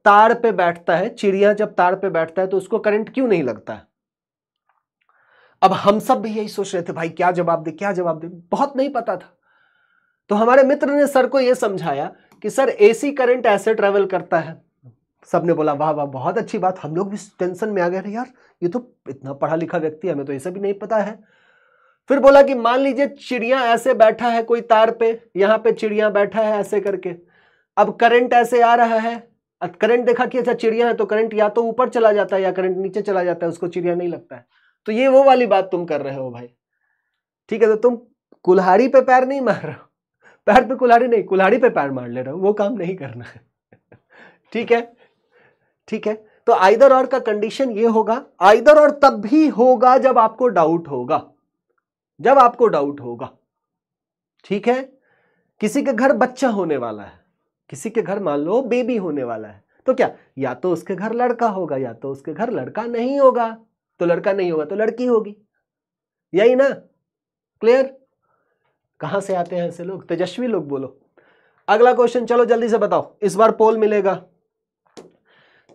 तार पे बैठता है चिड़िया जब तार पे बैठता है तो उसको करंट क्यों नहीं लगता है अब हम सब भी यही सोच रहे थे भाई क्या जवाब दे क्या जवाब दे बहुत नहीं पता था तो हमारे मित्र ने सर को यह समझाया कि सर एसी करंट ऐसे ट्रेवल करता है सबने बोला वाह वाह बहुत अच्छी बात हम लोग भी टेंशन में आ गए यार ये तो इतना पढ़ा लिखा व्यक्ति हमें तो ऐसे भी नहीं पता है फिर बोला कि मान लीजिए चिड़िया ऐसे बैठा है कोई तार पे यहां पे चिड़िया बैठा है ऐसे करके अब करंट ऐसे आ रहा है करंट देखा कि अच्छा चिड़िया है तो करंट या तो ऊपर चला जाता है या करंट नीचे चला जाता है उसको चिड़िया नहीं लगता है तो ये वो वाली बात तुम कर रहे हो भाई ठीक है तो तुम कुल्हाड़ी पे पैर नहीं मार रहे हो पैर पे कुल्हाड़ी नहीं कुल्हाड़ी पे पैर मार ले रहा हूँ वो काम नहीं करना है ठीक है ठीक है तो आइदर और का कंडीशन ये होगा आइदर और तब भी होगा जब आपको डाउट होगा जब आपको डाउट होगा ठीक है किसी के घर बच्चा होने वाला है किसी के घर मान लो बेबी होने वाला है तो क्या या तो उसके घर लड़का होगा या तो उसके घर लड़का नहीं होगा तो लड़का नहीं होगा तो लड़की होगी यही ना क्लियर कहां से आते हैं ऐसे लोग तेजस्वी लोग बोलो अगला क्वेश्चन चलो जल्दी से बताओ इस बार पोल मिलेगा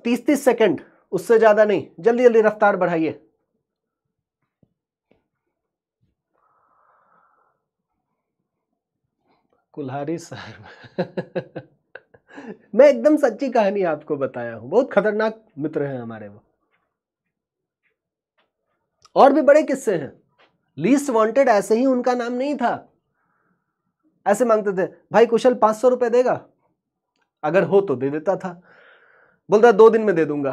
तीस तीस सेकेंड उससे ज़्यादा नहीं जल्दी जल्दी रफ्तार बढ़ाइए कुल्हारी सर [LAUGHS] मैं एकदम सच्ची कहानी आपको बताया हूं बहुत खतरनाक मित्र हैं हमारे वो और भी बड़े किस्से हैं लीस्ट वांटेड ऐसे ही उनका नाम नहीं था ऐसे मांगते थे भाई कुशल पाँच सौ रुपए देगा अगर हो तो दे देता था बोलता दो दिन में दे दूंगा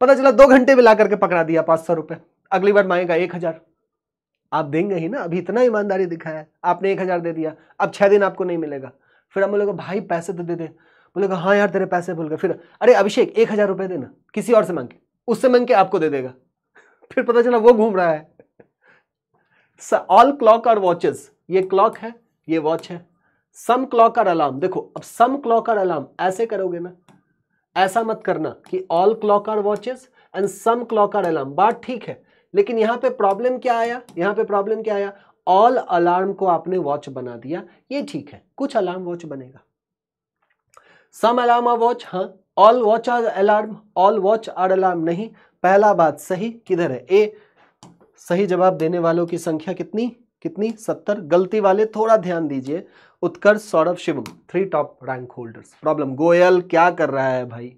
पता चला दो घंटे में ला करके पकड़ा दिया पाँच सौ रुपए अगली बार मांगेगा एक हज़ार आप देंगे ही ना अभी इतना ईमानदारी दिखाया आपने एक हज़ार दे दिया अब छः दिन आपको नहीं मिलेगा फिर हम बोलेगा भाई पैसे तो दे दे बोलेगा हाँ यार तेरे पैसे भूल गए फिर अरे अभिषेक एक हज़ार रुपये देना किसी और से मांग के उससे मांग के आपको दे देगा [LAUGHS] फिर पता चला वो घूम रहा है ऑल क्लॉक और वॉचेस ये क्लॉक है ये वॉच है सम क्लॉक अलार्म देखो अब सम क्लॉक अलार्म ऐसे करोगे ना ऐसा मत करना कि all clock watches and some clock alarm बात ठीक है लेकिन यहां पे प्रॉब्लम क्या आया यहां पे प्रॉब्लम क्या आया ऑल अलार्म को आपने वॉच बना दिया ये ठीक है कुछ अलार्म वॉच बनेगा सम अलार्म आर वॉच हाँ all watch are alarm all watch are alarm नहीं पहला बात सही किधर है ए सही जवाब देने वालों की संख्या कितनी कितनी सत्तर गलती वाले थोड़ा ध्यान दीजिए Utkarsh Saurabh Shivam three top rank holders problem Goyal क्या कर रहा है भाई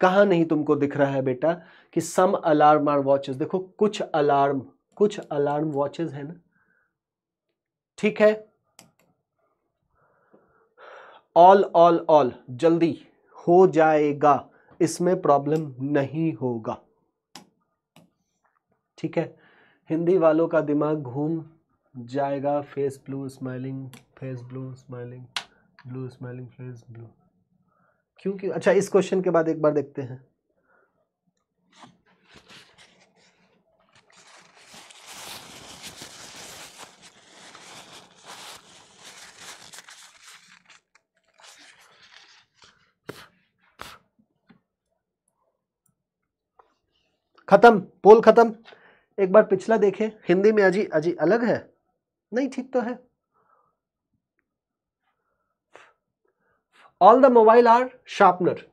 कहा नहीं तुमको दिख रहा है बेटा कि सम अलार्म आर वॉचेस देखो कुछ अलार्म कुछ अलार्म वॉचेस है ना ठीक है ऑल ऑल ऑल जल्दी हो जाएगा इसमें प्रॉब्लम नहीं होगा ठीक है हिंदी वालों का दिमाग घूम जाएगा face blue smiling face blue smiling blue smiling face blue क्योंकि अच्छा इस क्वेश्चन के बाद एक बार देखते हैं खत्म पोल खत्म एक बार पिछला देखें हिंदी में अजी अजी अलग है नहीं ठीक तो है all the mobile are sharpener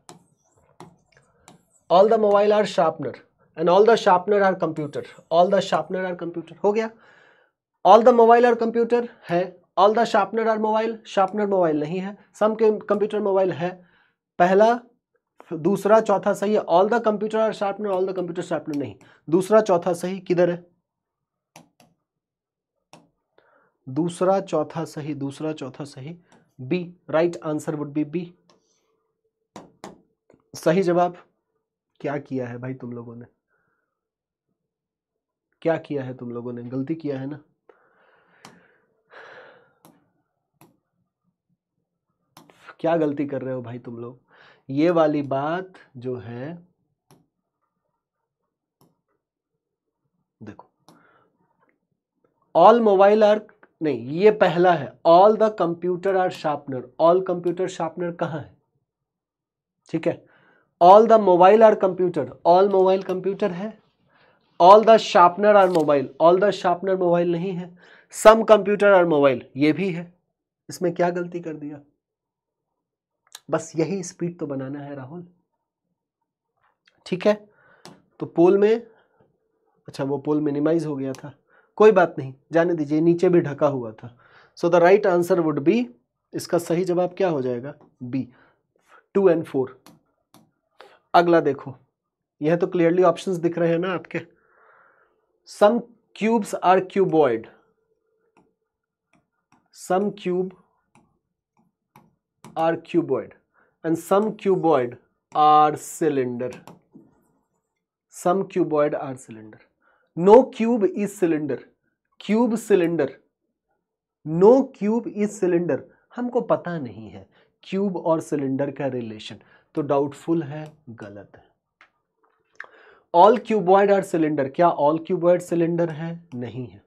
all the mobile are sharpener and all the sharpener are computer all the sharpener are computer हो गया all the mobile are computer है all the sharpener are mobile sharpener mobile नहीं है सम के कंप्यूटर मोबाइल है पहला दूसरा चौथा सही है all the computer are sharpener all the computer sharpener नहीं दूसरा चौथा सही किधर है दूसरा चौथा सही दूसरा चौथा सही B right answer would be B सही जवाब क्या किया है भाई तुम लोगों ने क्या किया है तुम लोगों ने गलती किया है ना क्या गलती कर रहे हो भाई तुम लोग ये वाली बात जो है देखो ऑल मोबाइल आर नहीं ये पहला है all the computer are sharpener all computer sharpener कहाँ है ठीक है all the mobile are computer all mobile computer है all the sharpener are mobile all the sharpener mobile नहीं है सम कंप्यूटर आर मोबाइल ये भी है इसमें क्या गलती कर दिया बस यही स्पीड तो बनाना है राहुल ठीक है तो पोल में अच्छा वो पोल मिनिमाइज हो गया था कोई बात नहीं जाने दीजिए नीचे भी ढका हुआ था so the right answer would be इसका सही जवाब क्या हो जाएगा बी टू एंड फोर अगला देखो यह तो क्लियरली ऑप्शंस दिख रहे हैं ना आपके some cubes are cuboid some cube are cuboid and some cuboid are cylinder some cuboid are cylinder no cube is cylinder cube cylinder no cube is cylinder हमको पता नहीं है क्यूब और सिलेंडर का रिलेशन तो डाउटफुल है गलत है ऑल क्यूबॉइड आर सिलेंडर क्या ऑल क्यूबॉइड सिलेंडर है नहीं है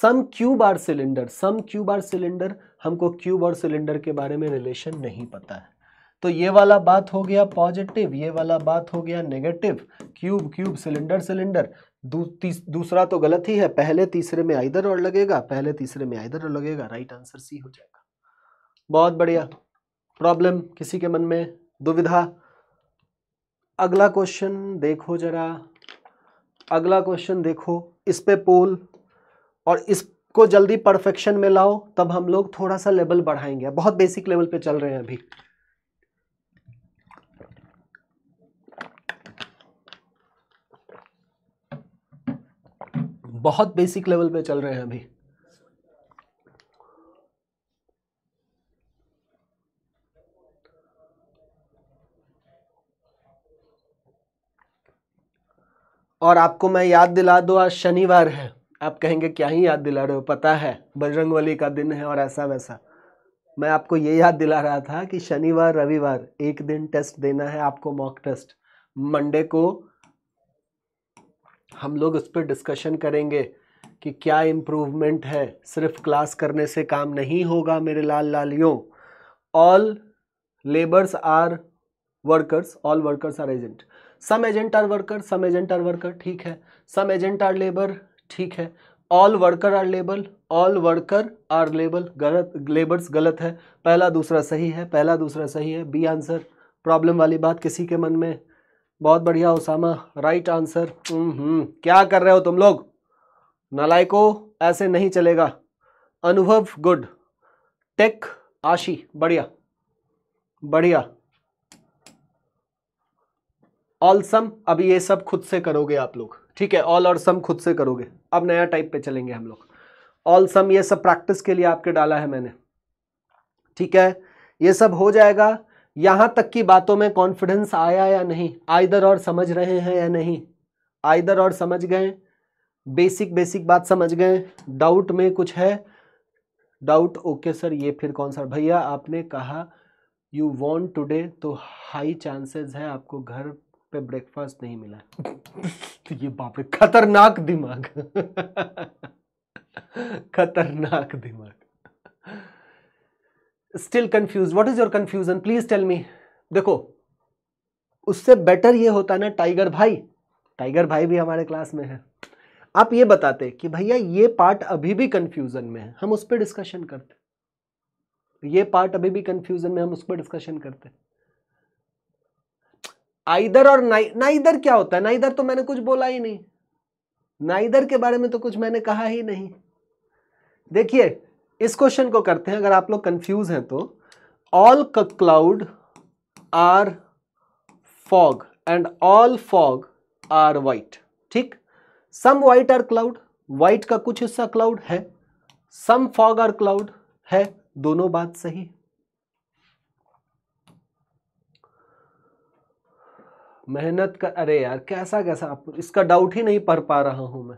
some cube are cylinder some cube are cylinder हमको क्यूब और सिलेंडर के बारे में रिलेशन नहीं पता है तो ये वाला बात हो गया पॉजिटिव ये वाला बात हो गया negative cube cube cylinder cylinder दू, तीस, दूसरा तो गलत ही है पहले तीसरे में आइधर और लगेगा पहले तीसरे में आइधर और लगेगा राइट आंसर सी हो जाएगा बहुत बढ़िया प्रॉब्लम किसी के मन में दुविधा अगला क्वेश्चन देखो जरा अगला क्वेश्चन देखो इस पे पोल और इसको जल्दी परफेक्शन में लाओ तब हम लोग थोड़ा सा लेवल बढ़ाएंगे बहुत बेसिक लेवल पे चल रहे हैं अभी बहुत बेसिक लेवल पे चल रहे हैं अभी और आपको मैं याद दिला दो आज शनिवार है आप कहेंगे क्या ही याद दिला रहे हो पता है बजरंगबली का दिन है और ऐसा वैसा मैं आपको ये याद दिला रहा था कि शनिवार रविवार एक दिन टेस्ट देना है आपको मॉक टेस्ट मंडे को हम लोग उस पर डिस्कशन करेंगे कि क्या इम्प्रूवमेंट है सिर्फ क्लास करने से काम नहीं होगा मेरे लाल लालियों all labours are workers all workers are agent some agent are worker some agent are worker ठीक है सम एजेंट आर लेबर ठीक है all worker are labour all worker are labour गलत लेबर्स गलत है पहला दूसरा सही है पहला दूसरा सही है बी आंसर प्रॉब्लम वाली बात किसी के मन में बहुत बढ़िया उसामा राइट आंसर हम्म क्या कर रहे हो तुम लोग नलायको ऐसे नहीं चलेगा अनुभव गुड टेक आशी बढ़िया बढ़िया ऑल सम अभी ये सब खुद से करोगे आप लोग ठीक है ऑल और सम खुद से करोगे अब नया टाइप पे चलेंगे हम लोग ऑल सम ये सब प्रैक्टिस के लिए आपके डाला है मैंने ठीक है ये सब हो जाएगा यहां तक की बातों में कॉन्फिडेंस आया या नहीं आइदर और समझ रहे हैं या नहीं आइदर और समझ गए बेसिक बेसिक बात समझ गए डाउट में कुछ है डाउट ओके सर ये फिर कौन सा भैया आपने कहा यू वॉन्ट टूडे तो हाई चांसेस है आपको घर पे ब्रेकफास्ट नहीं मिला [LAUGHS] तो ये बाप रे खतरनाक दिमाग [LAUGHS] खतरनाक दिमाग still confuse what is your confusion please tell me देखो उससे बेटर ये होता ना टाइगर भाई टाइगर भाई भी हमारे क्लास में है आप ये बताते कि भैया ये पार्ट अभी भी कंफ्यूजन में है हम उस पर डिस्कशन करते ये पार्ट अभी भी कंफ्यूजन में हम उस पर डिस्कशन करते आइदर और ना इधर क्या होता है ना इधर तो मैंने कुछ बोला ही नहीं ना इधर के बारे में तो कुछ मैंने कहा ही नहीं देखिए इस क्वेश्चन को करते हैं अगर आप लोग कंफ्यूज हैं तो all cloud are fog and all fog are white ठीक some white are cloud white का कुछ हिस्सा क्लाउड है सम फॉग आर क्लाउड है दोनों बात सही मेहनत कर अरे यार कैसा कैसा आप इसका डाउट ही नहीं पढ़ पा रहा हूं मैं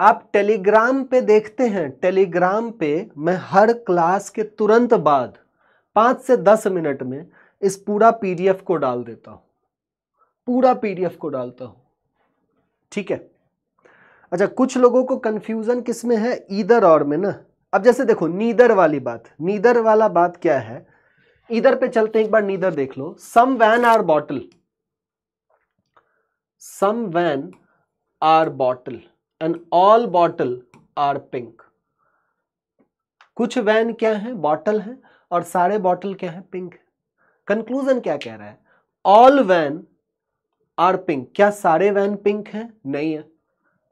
आप टेलीग्राम पे देखते हैं टेलीग्राम पे मैं हर क्लास के तुरंत बाद पाँच से दस मिनट में इस पूरा पीडीएफ को डाल देता हूँ पूरा पीडीएफ को डालता हूँ ठीक है अच्छा कुछ लोगों को कन्फ्यूज़न किस में है ईदर और में ना अब जैसे देखो नीदर वाली बात नीदर वाला बात क्या है इधर पे चलते हैं एक बार नीदर देख लो some van are bottle some van are bottle and all bottle are pink कुछ वैन क्या है बॉटल है और सारे बॉटल क्या है पिंक है कंक्लूजन क्या कह रहा है ऑल वैन आर पिंक क्या सारे वैन पिंक है नहीं है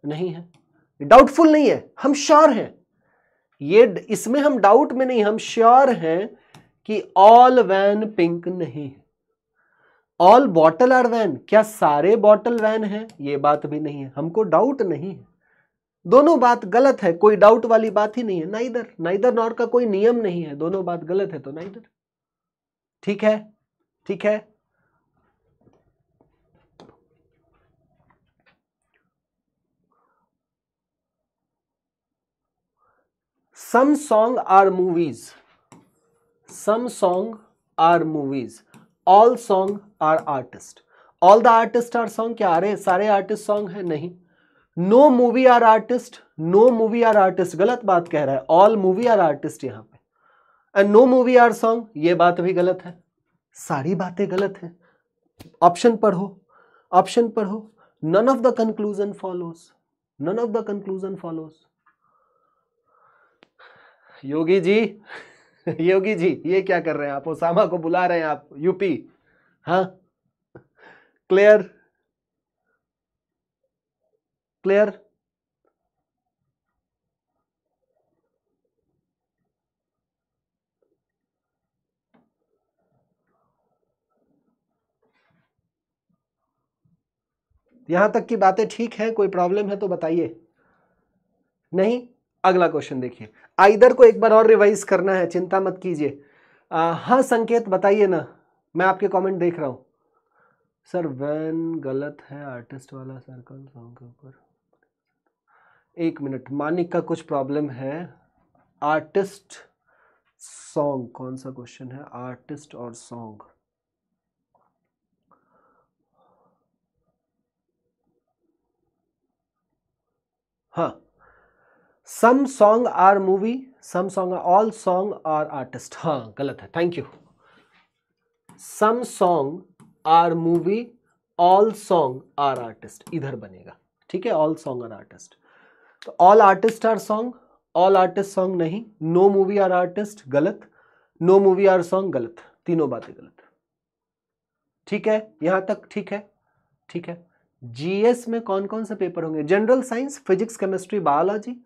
नहीं है डाउटफुल नहीं है हम श्योर हैं ये इसमें हम डाउट में नहीं हम श्योर हैं कि ऑल वैन पिंक नहीं है ऑल बॉटल आर वैन क्या सारे बॉटल वैन है ये बात भी नहीं है हमको डाउट नहीं है दोनों बात गलत है कोई डाउट वाली बात ही नहीं है ना इधर ना इधर नॉर का कोई नियम नहीं है दोनों बात गलत है तो ना इधर ठीक है ठीक है some song are movies some song are movies all song are artist all the artist are song क्या आ रहे सारे आर्टिस्ट सॉन्ग है नहीं no movie are artist no movie are artist गलत बात कह रहा है ऑल मूवी आर आर्टिस्ट यहां पे and no movie are song ये बात भी गलत है सारी बातें गलत हैं ऑप्शन पढ़ो ऑप्शन पढ़ो none of the conclusion follows none of the conclusion follows Yogi ji [LAUGHS] Yogi ji ये क्या कर रहे हैं आप ओसामा को बुला रहे हैं आप यूपी हाँ क्लियर क्लियर यहां तक की बातें ठीक है कोई प्रॉब्लम है तो बताइए नहीं अगला क्वेश्चन देखिए आइदर को एक बार और रिवाइज करना है चिंता मत कीजिए हाँ संकेत बताइए ना मैं आपके कमेंट देख रहा हूं सर वैन गलत है आर्टिस्ट वाला सर्कल सॉन्ग के ऊपर एक मिनट मानिक का कुछ प्रॉब्लम है आर्टिस्ट सॉन्ग कौन सा क्वेश्चन है आर्टिस्ट और सॉन्ग हाँ some song are movie some song all song are artist हाँ गलत है thank you some song are movie all song are artist इधर बनेगा ठीक है ऑल सॉन्ग आर आर्टिस्ट तो all artist are song all artist song नहीं नो मूवी आर आर्टिस्ट गलत नो मूवी आर सॉन्ग गलत तीनों बातें गलत ठीक है यहां तक ठीक है ठीक है जीएस में कौन कौन से पेपर होंगे general science physics chemistry biology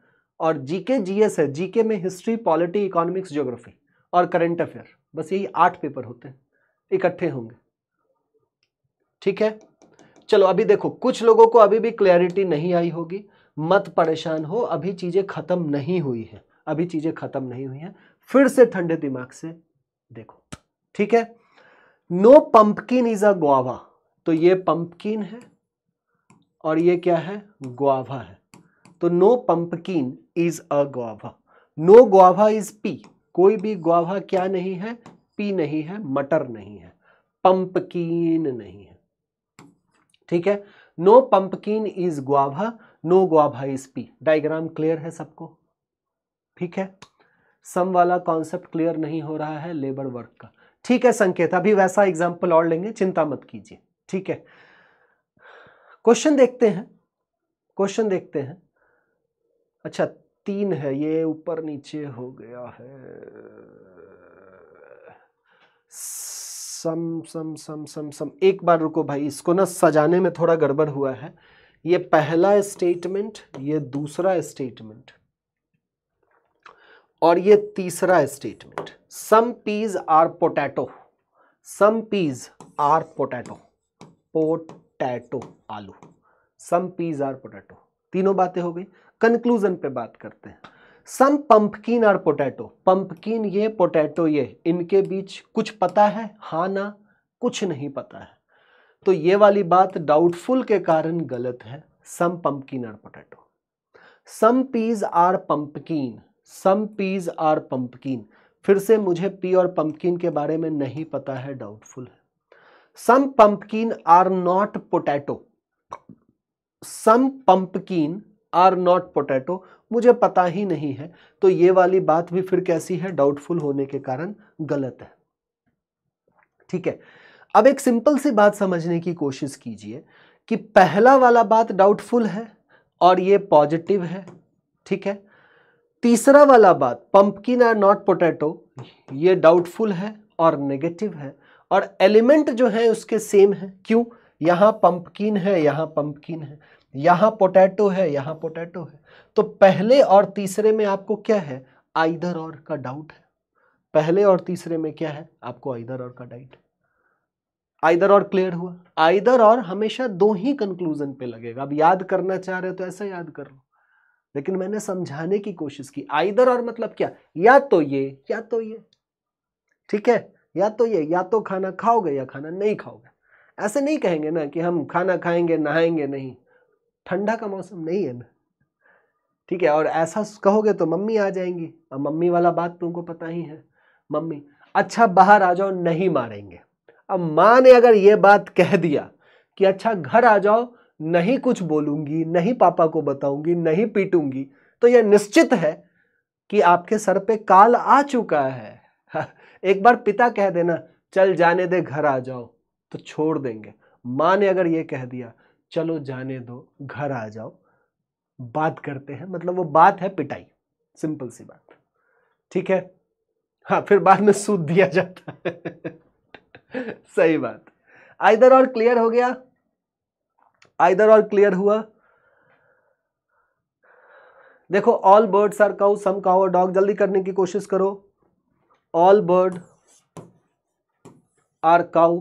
और जीके जीएस है जीके में हिस्ट्री पॉलिटी इकोनॉमिक्स ज्योग्राफी और करंट अफेयर बस यही आठ पेपर होते हैं इकट्ठे होंगे ठीक है चलो अभी देखो कुछ लोगों को अभी भी क्लैरिटी नहीं आई होगी मत परेशान हो अभी चीज़ें ख़त्म नहीं हुई हैं अभी चीज़ें ख़त्म नहीं हुई हैं फिर से ठंडे दिमाग से देखो ठीक है no pumpkin is a guava तो ये पंपकिन है और ये क्या है गुआवा है तो no pumpkin is a guava no guava is pea कोई भी गुआवा क्या नहीं है पी नहीं है मटर नहीं है पंपकीन नहीं है ठीक है no pumpkin is guava no guava भाई पी डायग्राम क्लियर है सबको ठीक है सम वाला कॉन्सेप्ट क्लियर नहीं हो रहा है लेबर वर्क का ठीक है संकेत अभी वैसा एग्जाम्पल और लेंगे चिंता मत कीजिए ठीक है क्वेश्चन देखते हैं क्वेश्चन देखते हैं अच्छा तीन है ये ऊपर नीचे हो गया है सम सम सम सम सम एक बार रुको भाई इसको ना सजाने में थोड़ा गड़बड़ हुआ है ये पहला स्टेटमेंट ये दूसरा स्टेटमेंट और ये तीसरा statement some peas are potato some peas are potato potato आलू सम पीज आर पोटैटो तीनों बातें हो गई कंक्लूजन पे बात करते हैं some pumpkin are potato pumpkin ये पोटैटो ये इनके बीच कुछ पता है हा ना कुछ नहीं पता है तो ये वाली बात डाउटफुल के कारण गलत है some pumpkin are potato some peas are pumpkin some peas are pumpkin फिर से मुझे पी और पंपकिन के बारे में नहीं पता है डाउटफुल है some pumpkin are not potato some pumpkin are not potato मुझे पता ही नहीं है तो ये वाली बात भी फिर कैसी है डाउटफुल होने के कारण गलत है ठीक है अब एक सिंपल सी बात समझने की कोशिश कीजिए कि पहला वाला बात डाउटफुल है और ये पॉजिटिव है ठीक है तीसरा वाला बात पंपकिन आर नॉट पोटैटो ये डाउटफुल है और नेगेटिव है और एलिमेंट जो है उसके सेम है क्यों यहाँ पंपकिन है यहाँ पंपकिन है यहाँ पोटैटो है यहाँ पोटैटो है तो पहले और तीसरे में आपको क्या है आइधर और का डाउट है पहले और तीसरे में क्या है आपको आइधर और का डाइट आइदर और क्लियर हुआ आइदर और हमेशा दो ही कंक्लूजन पे लगेगा अब याद करना चाह रहे हो तो ऐसा याद कर लो लेकिन मैंने समझाने की कोशिश की आइदर और मतलब क्या या तो ये या तो ये ठीक है या तो ये या तो खाना खाओगे या खाना नहीं खाओगे ऐसे नहीं कहेंगे ना कि हम खाना खाएंगे नहाएंगे नहीं ठंडा का मौसम नहीं है ना ठीक है और ऐसा कहोगे तो मम्मी आ जाएंगी और मम्मी वाला बात तुमको तो पता ही है मम्मी अच्छा बाहर आ जाओ नहीं मारेंगे अब माँ ने अगर ये बात कह दिया कि अच्छा घर आ जाओ नहीं कुछ बोलूंगी नहीं पापा को बताऊंगी नहीं पीटूंगी तो यह निश्चित है कि आपके सर पे काल आ चुका है [LAUGHS] एक बार पिता कह देना चल जाने दे घर आ जाओ तो छोड़ देंगे माँ ने अगर ये कह दिया चलो जाने दो घर आ जाओ बात करते हैं मतलब वो बात है पिटाई सिंपल सी बात ठीक है हाँ फिर बाद में सूद दिया जाता है [LAUGHS] [LAUGHS] सही बात आइदर और क्लियर हो गया आइदर और क्लियर हुआ देखो all birds are cow some cow are dog जल्दी करने की कोशिश करो all bird are cow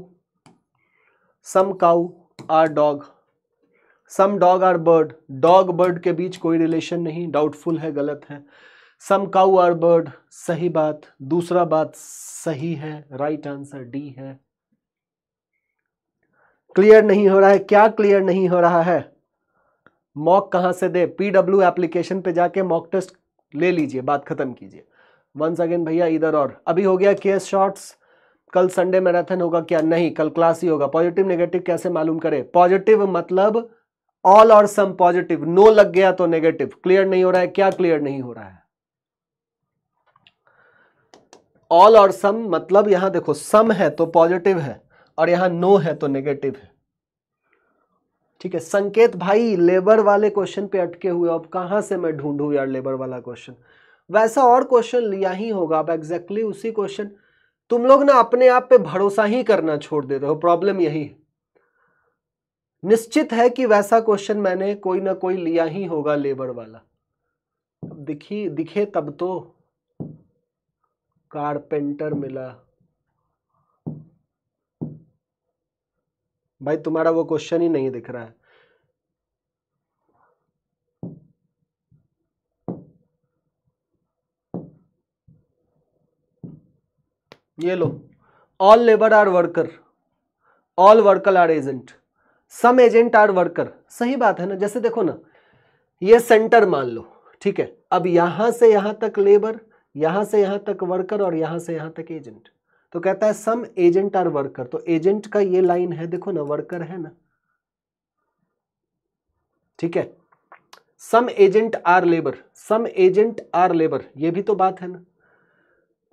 some cow are dog some dog are bird dog bird के बीच कोई रिलेशन नहीं डाउटफुल है गलत है सम काउ आर बर्ड सही बात दूसरा बात सही है राइट आंसर डी है क्लियर नहीं हो रहा है क्या क्लियर नहीं हो रहा है मॉक कहां से दे पीडब्ल्यू एप्लीकेशन पे जाके मॉक टेस्ट ले लीजिए बात खत्म कीजिए वंस अगेन भैया इधर और अभी हो गया केस शॉर्ट्स कल संडे मैराथन होगा क्या नहीं कल क्लास ही होगा पॉजिटिव नेगेटिव कैसे मालूम करें पॉजिटिव मतलब ऑल और सम पॉजिटिव नो लग गया तो नेगेटिव क्लियर नहीं हो रहा है क्या क्लियर नहीं हो रहा है ऑल और सम मतलब यहां देखो सम है तो पॉजिटिव है और यहां नो है तो नेगेटिव है ठीक है संकेत भाई लेबर वाले क्वेश्चन पे अटके हुए अब कहां से मैं ढूंढू यार लेबर वाला क्वेश्चन वैसा और क्वेश्चन लिया ही होगा अब एग्जैक्टली उसी क्वेश्चन तुम लोग ना अपने आप पे भरोसा ही करना छोड़ देते हो प्रॉब्लम यही है निश्चित है कि वैसा क्वेश्चन मैंने कोई ना कोई लिया ही होगा लेबर वाला दिखी दिखे तब तो कारपेंटर मिला भाई तुम्हारा वो क्वेश्चन ही नहीं दिख रहा है ये लो all labour are worker all worker are agent some agent are worker सही बात है ना जैसे देखो ना ये सेंटर मान लो ठीक है अब यहां से यहां तक लेबर यहां से यहां तक वर्कर और यहां से यहां तक एजेंट तो कहता है सम एजेंट आर वर्कर तो एजेंट का ये लाइन है देखो ना वर्कर है ना ठीक है some agent are labour some agent are labour ये भी तो बात है ना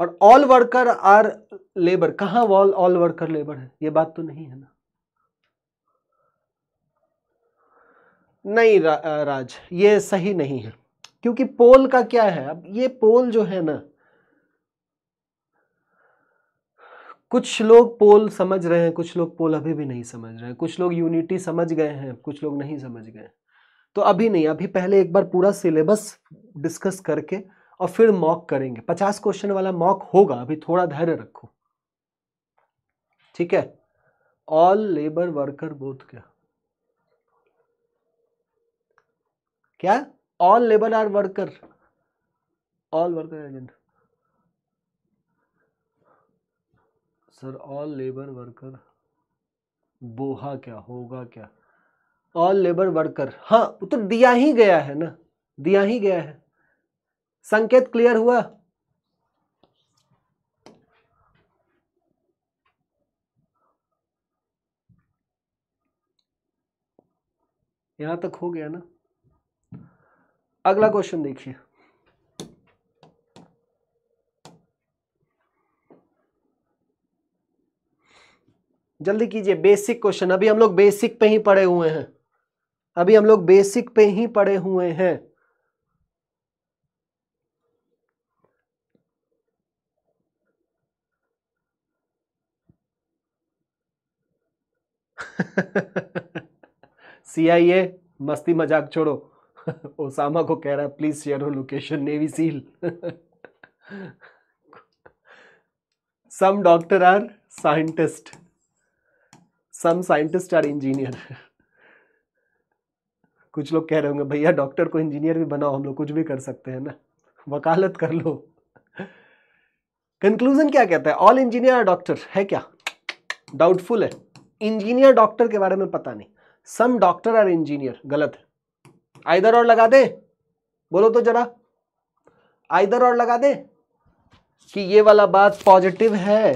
और ऑल वर्कर आर लेबर कहा ऑल ऑल वर्कर लेबर है ये बात तो नहीं है ना नहीं रा, राज ये सही नहीं है क्योंकि पोल का क्या है अब ये पोल जो है ना कुछ लोग पोल समझ रहे हैं कुछ लोग पोल अभी भी नहीं समझ रहे हैं कुछ लोग यूनिटी समझ गए हैं कुछ लोग नहीं समझ गए तो अभी नहीं अभी पहले एक बार पूरा सिलेबस डिस्कस करके और फिर मॉक करेंगे पचास क्वेश्चन वाला मॉक होगा अभी थोड़ा धैर्य रखो ठीक है ऑल लेबर वर्कर बोथ क्या क्या all labour are worker all worker agent sir all labour worker बोहा क्या होगा क्या ऑल लेबर वर्कर हाँ तो दिया ही गया है ना दिया ही गया है संकेत क्लियर हुआ यहां तक हो गया ना अगला क्वेश्चन देखिए जल्दी कीजिए बेसिक क्वेश्चन अभी हम लोग बेसिक पे ही पढ़े हुए हैं अभी हम लोग बेसिक पे ही पढ़े हुए हैं [LAUGHS] सीआईए मस्ती मजाक छोड़ो ओसामा को कह रहा है प्लीज शेयर हो location navy seal some doctor are scientist some scientist are engineer कुछ लोग कह रहे होंगे भैया डॉक्टर को इंजीनियर भी बनाओ हम लोग कुछ भी कर सकते हैं ना वकालत कर लो कंक्लूजन क्या कहता है ऑल इंजीनियर आर डॉक्टर है क्या डाउटफुल है इंजीनियर डॉक्टर के बारे में पता नहीं सम डॉक्टर आर इंजीनियर गलत है आइधर और लगा दे बोलो तो जरा आइधर और लगा दे कि ये वाला बात पॉजिटिव है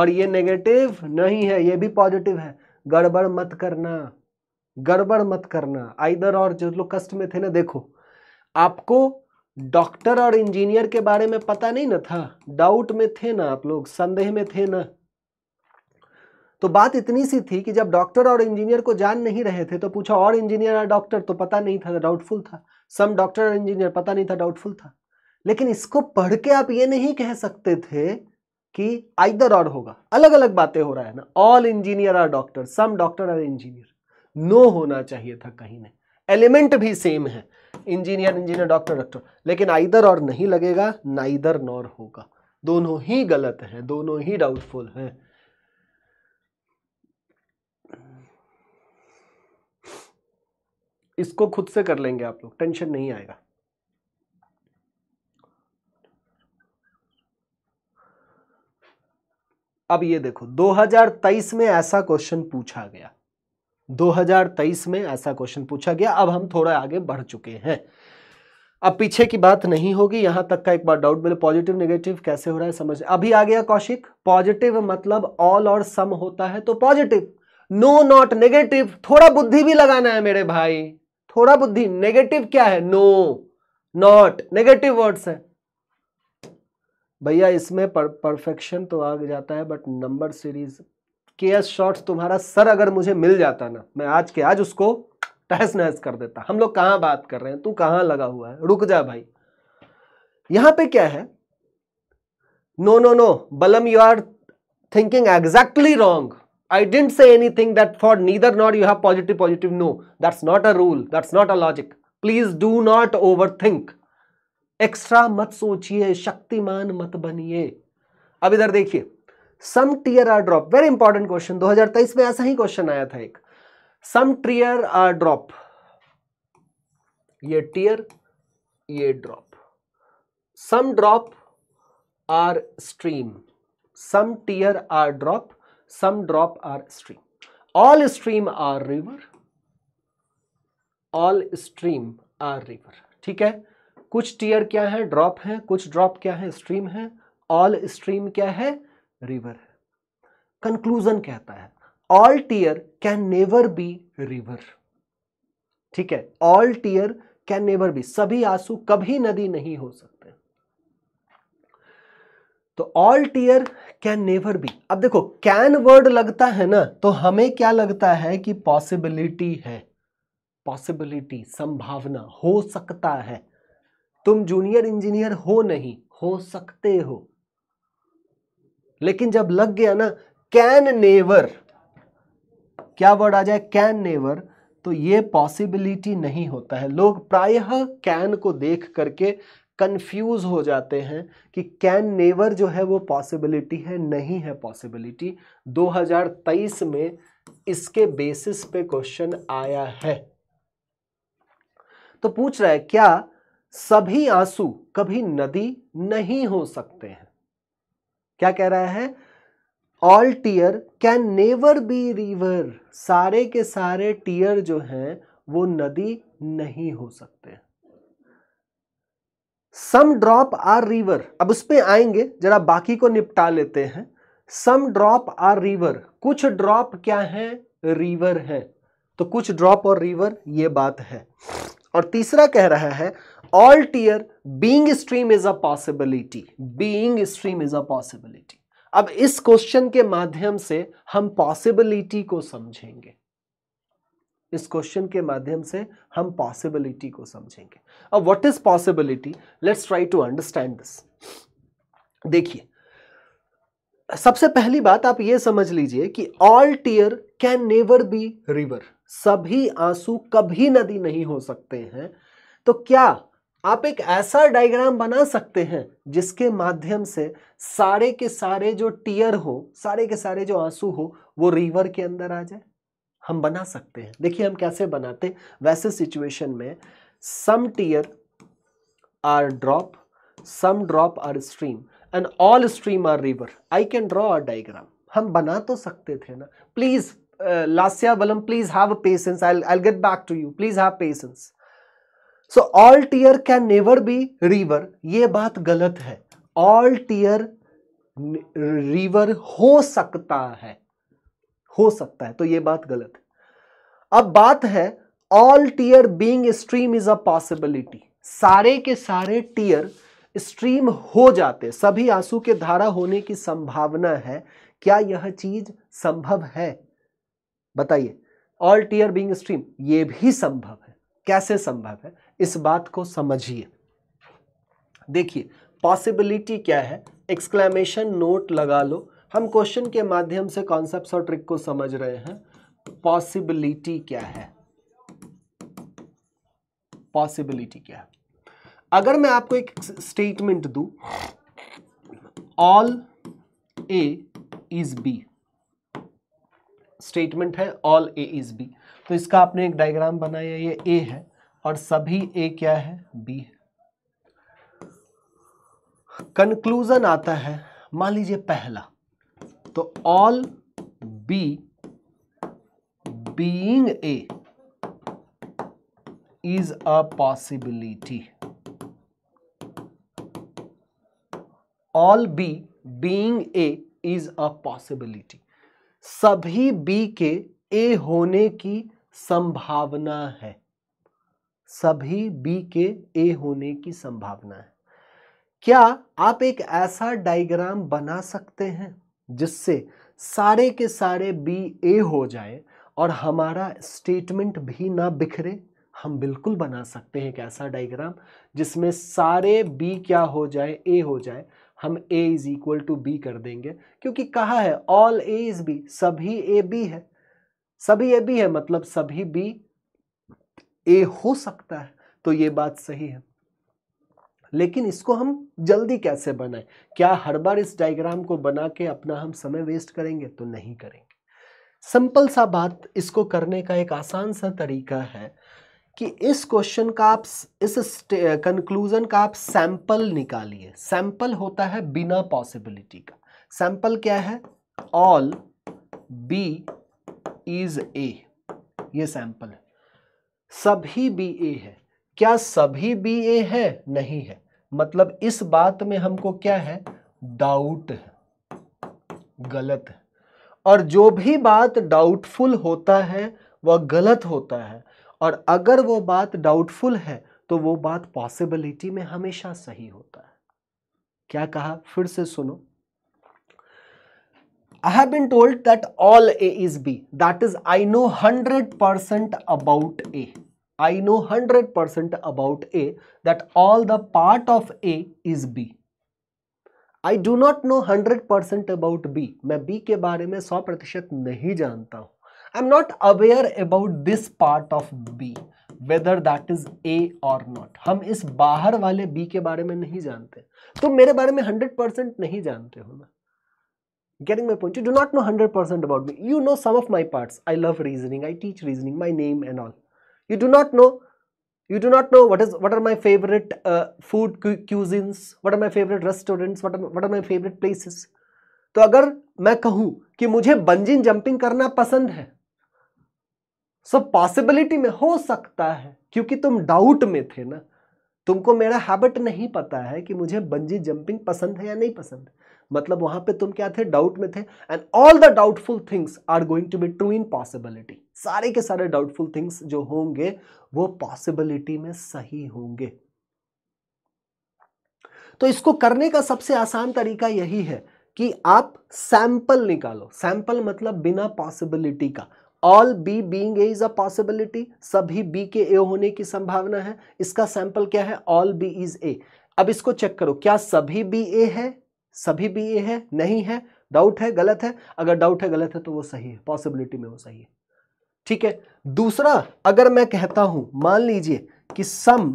और ये नेगेटिव नहीं है ये भी पॉजिटिव है गड़बड़ मत करना गड़बड़ मत करना आइधर और जो लोग कष्ट में थे ना देखो आपको डॉक्टर और इंजीनियर के बारे में पता नहीं ना था डाउट में थे ना आप लोग संदेह में थे ना तो बात इतनी सी थी कि जब डॉक्टर और इंजीनियर को जान नहीं रहे थे तो पूछा और इंजीनियर और डॉक्टर तो पता नहीं था डाउटफुल था सम डॉक्टर और इंजीनियर पता नहीं था डाउटफुल था लेकिन इसको पढ़ के आप ये नहीं कह सकते थे कि आइदर और होगा अलग अलग बातें हो रहा है ना ऑल इंजीनियर और डॉक्टर सम डॉक्टर और इंजीनियर नो होना चाहिए था कहीं ना एलिमेंट भी सेम है इंजीनियर इंजीनियर डॉक्टर डॉक्टर लेकिन आइदर और नहीं लगेगा ना इधर नॉर होगा दोनों ही गलत हैं दोनों ही डाउटफुल हैं इसको खुद से कर लेंगे आप लोग टेंशन नहीं आएगा अब ये देखो 2023 में ऐसा क्वेश्चन पूछा गया 2023 में ऐसा क्वेश्चन पूछा गया अब हम थोड़ा आगे बढ़ चुके हैं अब पीछे की बात नहीं होगी यहां तक का एक बार डाउट बोले पॉजिटिव नेगेटिव कैसे हो रहा है समझ अभी आ गया कौशिक पॉजिटिव मतलब ऑल और सम होता है तो पॉजिटिव नो नॉट नेगेटिव थोड़ा बुद्धि भी लगाना है मेरे भाई थोड़ा बुद्धि नेगेटिव क्या है नो नॉट नेगेटिव वर्ड्स है भैया इसमें परफेक्शन तो आ जाता है बट नंबर सीरीज के एस शॉर्ट्स तुम्हारा सर अगर मुझे मिल जाता ना मैं आज के आज उसको तहस नहस कर देता हम लोग कहां बात कर रहे हैं तू कहां लगा हुआ है रुक जा भाई यहां पे क्या है no no no Balam you are thinking exactly wrong I didn't say anything that for neither nor you have positive, positive, no. That's not a rule. That's not a logic. Please do not overthink. Extra मत सोचिए शक्तिमान मत बनिए अब इधर देखिए some tear are drop very important question 2023 में ऐसा ही क्वेश्चन आया था एक सम टीयर आर ड्रॉप ये टीयर ये drop some drop are stream some tear are drop some drop are stream all stream are river all stream are river ठीक है कुछ tier क्या है drop है कुछ drop क्या है stream है all stream क्या है river है conclusion कहता है all tier can never be river ठीक है all tier can never be सभी आंसू कभी नदी नहीं हो सकते तो all tear can never be अब देखो कैन वर्ड लगता है ना तो हमें क्या लगता है कि पॉसिबिलिटी है पॉसिबिलिटी संभावना हो सकता है तुम जूनियर इंजीनियर हो नहीं हो सकते हो लेकिन जब लग गया ना कैन नेवर क्या वर्ड आ जाए कैन नेवर तो ये पॉसिबिलिटी नहीं होता है लोग प्रायः कैन को देख करके कंफ्यूज हो जाते हैं कि कैन नेवर जो है वो पॉसिबिलिटी है नहीं है पॉसिबिलिटी 2023 में इसके बेसिस पे क्वेश्चन आया है तो पूछ रहा है क्या सभी आंसू कभी नदी नहीं हो सकते हैं क्या कह रहा है all tear can never be river सारे के सारे टीयर जो हैं वो नदी नहीं हो सकते हैं सम ड्रॉप आर रिवर अब उस पर आएंगे जरा बाकी को निपटा लेते हैं सम ड्रॉप आर रिवर कुछ ड्रॉप क्या है रिवर है तो कुछ ड्रॉप और रिवर ये बात है और तीसरा कह रहा है all tear being stream is a possibility being stream is a possibility अब इस क्वेश्चन के माध्यम से हम पॉसिबिलिटी को समझेंगे इस क्वेश्चन के माध्यम से हम पॉसिबिलिटी को समझेंगे अब what is possibility let's try to understand this देखिए सबसे पहली बात आप यह समझ लीजिए कि all tear can never be river सभी आंसू कभी नदी नहीं हो सकते हैं तो क्या आप एक ऐसा डायग्राम बना सकते हैं जिसके माध्यम से सारे के सारे जो टीयर हो सारे के सारे जो आंसू हो वो रिवर के अंदर आ जाए हम बना सकते हैं देखिए हम कैसे बनाते वैसे सिचुएशन में some tear are drop some drop are stream and all stream are river I can draw a diagram हम बना तो सकते थे ना please Lasya Balam please have a patience I I get back to you please have patience so all tear can never be river ये बात गलत है ऑल टीयर रिवर हो सकता है हो सकता है तो ये बात गलत है अब बात है all tear being stream is a possibility सारे के सारे टीयर स्ट्रीम हो जाते सभी आंसू के धारा होने की संभावना है क्या यह चीज संभव है बताइए ऑल टीयर बींग स्ट्रीम ये भी संभव है कैसे संभव है इस बात को समझिए देखिए पॉसिबिलिटी क्या है एक्सक्लेमेशन नोट लगा लो हम क्वेश्चन के माध्यम से कॉन्सेप्ट और ट्रिक को समझ रहे हैं पॉसिबिलिटी क्या है पॉसिबिलिटी क्या है अगर मैं आपको एक स्टेटमेंट दू all A is B statement है ऑल ए इज बी तो इसका आपने एक डायग्राम बनाया ये ए है और सभी ए क्या है बी कंक्लूजन आता है मान लीजिए पहला तो all B being A is a possibility all B being A is a possibility सभी बी के ए होने की संभावना है सभी बी के ए होने की संभावना है क्या आप एक ऐसा डायग्राम बना सकते हैं जिससे सारे के सारे बी ए हो जाए और हमारा स्टेटमेंट भी ना बिखरे हम बिल्कुल बना सकते हैं एक ऐसा डायग्राम जिसमें सारे बी क्या हो जाए ए हो जाए हम A is equal to B कर देंगे क्योंकि कहा है ऑल ए इज़ बी सभी ए बी है सभी ए बी है मतलब सभी बी ए हो सकता है तो ये बात सही है लेकिन इसको हम जल्दी कैसे बनाएं क्या हर बार इस डायग्राम को बना के अपना हम समय वेस्ट करेंगे तो नहीं करेंगे सिंपल सा बात इसको करने का एक आसान सा तरीका है कि इस क्वेश्चन का आप इस कंक्लूज़न का आप सैंपल निकालिए सैंपल होता है बिना पॉसिबिलिटी का सैंपल क्या है ऑल बी इज ए ये सैंपल है सभी बी ए है क्या सभी बी ए है नहीं है मतलब इस बात में हमको क्या है डाउट है गलत है और जो भी बात डाउटफुल होता है वह गलत होता है और अगर वो बात डाउटफुल है तो वो बात पॉसिबिलिटी में हमेशा सही होता है क्या कहा फिर से सुनो I have been told that all A is B that is I know hundred percent about A I know 100% about A that all the part of A is B. I do not know 100% about B. मैं B के बारे में 100 प्रतिशत नहीं जानता हूँ I not aware about this part of b whether that is a or not not हम इस बाहर वाले बी के बारे में नहीं जानते तो मेरे बारे में हंड्रेड परसेंट नहीं जानते हो ना getting my point you do not know 100% about me you know some of my parts i love reasoning i teach reasoning my name and all you do not know you do not know what is what are my favorite uh, food cu cuisines what are my favorite restaurants what are, what are my favorite places तो अगर मैं कहूं कि मुझे बंजिन जंपिंग करना पसंद है सो so, पॉसिबिलिटी में हो सकता है क्योंकि तुम डाउट में थे ना तुमको मेरा हैबिट नहीं पता है कि मुझे बंजी जंपिंग पसंद है या नहीं पसंद है मतलब वहां पे तुम क्या थे डाउट में थे and all the doubtful things are going to be true in possibility सारे के सारे डाउटफुल थिंग्स जो होंगे वो पॉसिबिलिटी में सही होंगे तो इसको करने का सबसे आसान तरीका यही है कि आप सैंपल निकालो सैंपल मतलब बिना पॉसिबिलिटी का all B being A is a possibility सभी बी के ए होने की संभावना है इसका सैंपल क्या है ऑल बी इज ए अब इसको चेक करो क्या सभी बी ए है सभी भी ये है नहीं है डाउट है गलत है अगर डाउट है गलत है तो वो सही है पॉसिबिलिटी में वो सही है ठीक है दूसरा अगर मैं कहता हूं मान लीजिए कि some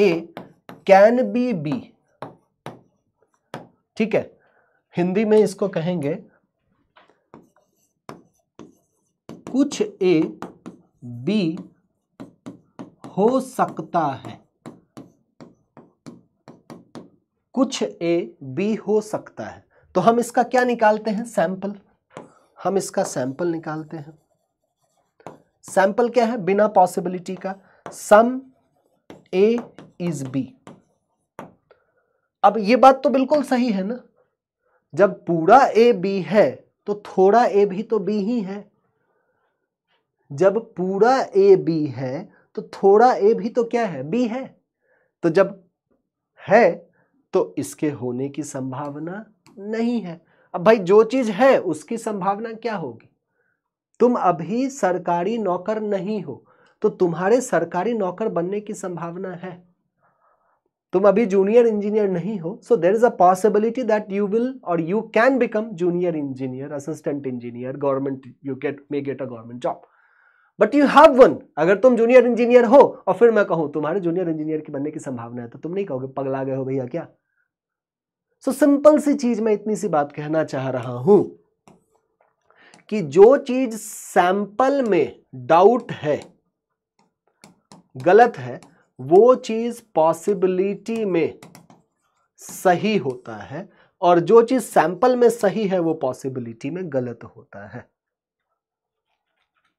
A can be B ठीक है हिंदी में इसको कहेंगे कुछ ए बी हो सकता है कुछ ए बी हो सकता है तो हम इसका क्या निकालते हैं सैंपल हम इसका सैंपल निकालते हैं सैंपल क्या है बिना पॉसिबिलिटी का सम ए इज बी अब ये बात तो बिल्कुल सही है ना जब पूरा ए बी है तो थोड़ा ए भी तो बी ही है जब पूरा ए बी है तो थोड़ा ए भी तो क्या है बी है तो जब है तो इसके होने की संभावना नहीं है अब भाई जो चीज़ है उसकी संभावना क्या होगी तुम अभी सरकारी नौकर नहीं हो तो तुम्हारे सरकारी नौकर बनने की संभावना है तुम अभी जूनियर इंजीनियर नहीं हो so there is a possibility that you will or you can become junior engineer assistant engineer government you get may get a government job but you have one अगर तुम जूनियर इंजीनियर हो और फिर मैं कहूं तुम्हारे जूनियर इंजीनियर की बनने की संभावना है तो तुम नहीं कहोगे पगला गए हो भैया क्या सो so, सिंपल सी चीज मैं इतनी सी बात कहना चाह रहा हूं कि जो चीज सैंपल में डाउट है गलत है वो चीज पॉसिबिलिटी में सही होता है और जो चीज सैंपल में सही है वो पॉसिबिलिटी में गलत होता है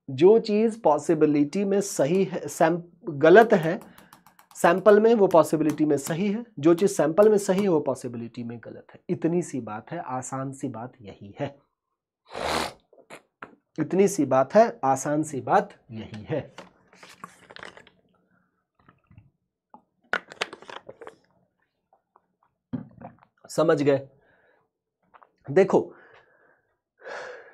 जो चीज़ पॉसिबिलिटी में सही है सैम गलत है सैंपल में वो पॉसिबिलिटी में सही है जो चीज़ सैंपल में सही है वो पॉसिबिलिटी में गलत है इतनी सी बात है आसान सी बात यही है इतनी सी बात है आसान सी बात यही है समझ गए देखो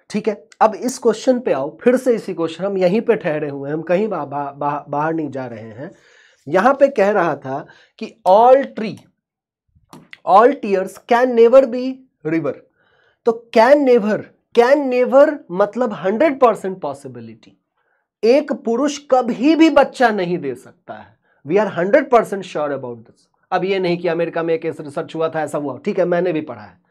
ठीक है अब इस क्वेश्चन पे आओ फिर से इसी क्वेश्चन हम यहीं पे ठहरे हुए हैं हम कहीं बा, बा, बा, बाहर नहीं जा रहे हैं यहां पे कह रहा था कि all tree all tears can never be river तो कैन नेवर कैन नेवर मतलब हंड्रेड परसेंट पॉसिबिलिटी एक पुरुष कभी भी बच्चा नहीं दे सकता है we are hundred percent sure about this अब ये नहीं कि अमेरिका में एक रिसर्च हुआ था ऐसा हुआ ठीक है मैंने भी पढ़ा है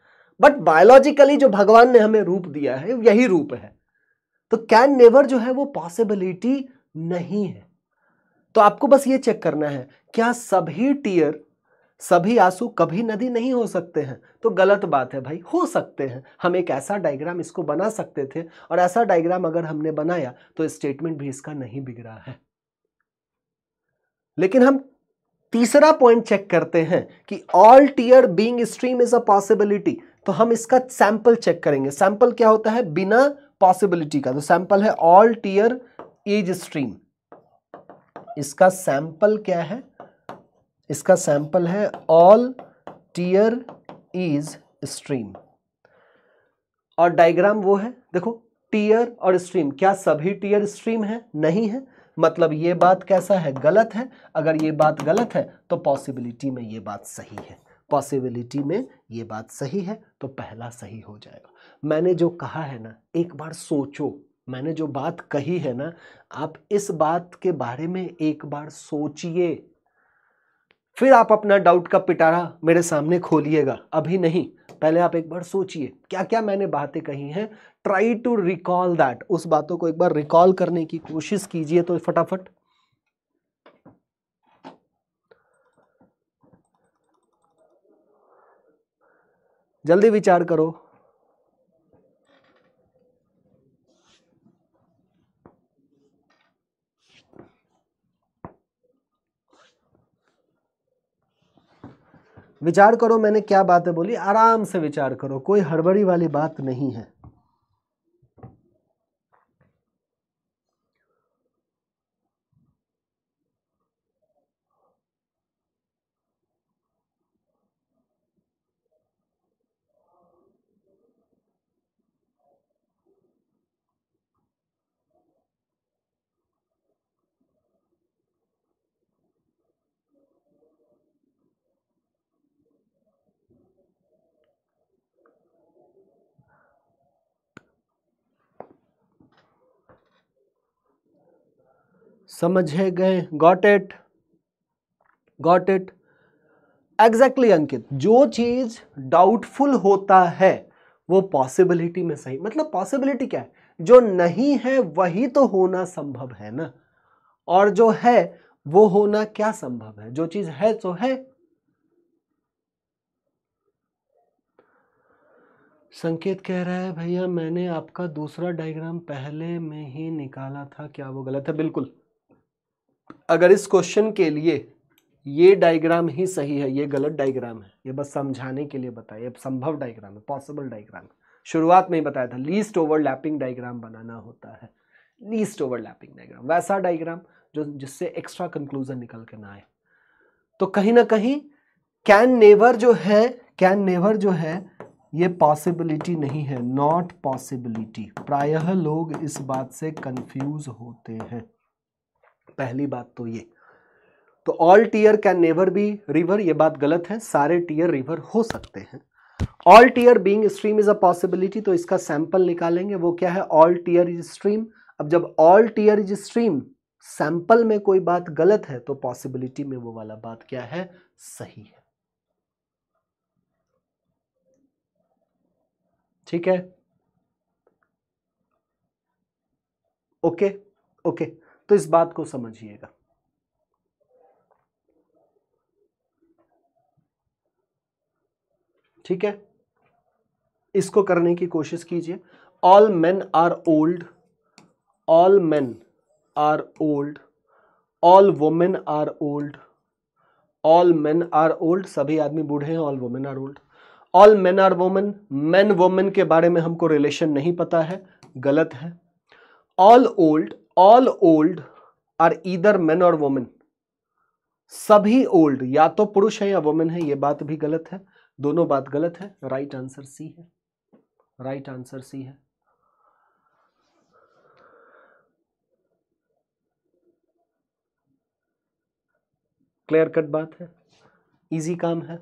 बट बायोलॉजिकली जो भगवान ने हमें रूप दिया है यही रूप है तो कैन नेवर जो है वो पॉसिबिलिटी नहीं है तो आपको बस ये चेक करना है क्या सभी टीयर सभी आंसू कभी नदी नहीं हो सकते हैं तो गलत बात है भाई हो सकते हैं हम एक ऐसा डायग्राम इसको बना सकते थे और ऐसा डायग्राम अगर हमने बनाया तो स्टेटमेंट भी इसका नहीं बिगड़ा है लेकिन हम तीसरा पॉइंट चेक करते हैं कि all tear being stream is a possibility तो हम इसका सैंपल चेक करेंगे सैंपल क्या होता है बिना पॉसिबिलिटी का तो सैंपल है ऑल टीयर एज स्ट्रीम इसका सैंपल क्या है इसका सैंपल है ऑल टीयर इज स्ट्रीम और डायग्राम वो है देखो टीयर और स्ट्रीम क्या सभी टीयर स्ट्रीम है नहीं है मतलब ये बात कैसा है गलत है अगर ये बात गलत है तो पॉसिबिलिटी में ये बात सही है पॉसिबिलिटी में ये बात सही है तो पहला सही हो जाएगा मैंने जो कहा है ना एक बार सोचो मैंने जो बात कही है ना आप इस बात के बारे में एक बार सोचिए फिर आप अपना डाउट का पिटारा मेरे सामने खोलिएगा अभी नहीं पहले आप एक बार सोचिए क्या क्या मैंने बातें कही हैं ट्राई टू रिकॉल दैट उस बातों को एक बार रिकॉल करने की कोशिश कीजिए तो फटाफट जल्दी विचार करो विचार करो मैंने क्या बातें बोली आराम से विचार करो कोई हड़बड़ी वाली बात नहीं है समझे गए got it got it exactly Ankit जो चीज डाउटफुल होता है वो पॉसिबिलिटी में सही मतलब पॉसिबिलिटी क्या है जो नहीं है वही तो होना संभव है ना और जो है वो होना क्या संभव है जो चीज है तो है संकेत कह रहा है भैया मैंने आपका दूसरा डायग्राम पहले में ही निकाला था क्या वो गलत है बिल्कुल अगर इस क्वेश्चन के लिए ये डायग्राम ही सही है ये गलत डायग्राम है ये बस समझाने के लिए बताया संभव डायग्राम है पॉसिबल डायग्राम शुरुआत में ही बताया था लीस्ट ओवरलैपिंग डायग्राम बनाना होता है लीस्ट ओवरलैपिंग डायग्राम वैसा डायग्राम जो जिससे एक्स्ट्रा कंक्लूजन निकल के ना आए तो कहीं ना कहीं कैन नेवर जो है कैन नेवर जो है ये पॉसिबिलिटी नहीं है नॉट पॉसिबिलिटी प्रायः लोग इस बात से कंफ्यूज होते हैं पहली बात तो ये तो all tear can never be river ये बात गलत है सारे टीयर रिवर हो सकते हैं all tear being stream is a possibility तो इसका सैंपल निकालेंगे वो क्या है ऑल टीयर इज स्ट्रीम अब जब all tear is stream sample में कोई बात गलत है तो पॉसिबिलिटी में वो वाला बात क्या है सही है ठीक है ओके ओके तो इस बात को समझिएगा ठीक है इसको करने की कोशिश कीजिए all man are old all man are old all women are old all man are old सभी आदमी बूढ़े हैं all women are old all man are women man women के बारे में हमको रिलेशन नहीं पता है गलत है all old all old are either man or women सभी ओल्ड या तो पुरुष है या वोमेन है यह बात भी गलत है दोनों बात गलत है राइट आंसर सी है राइट आंसर सी है क्लियर कट बात है इजी काम है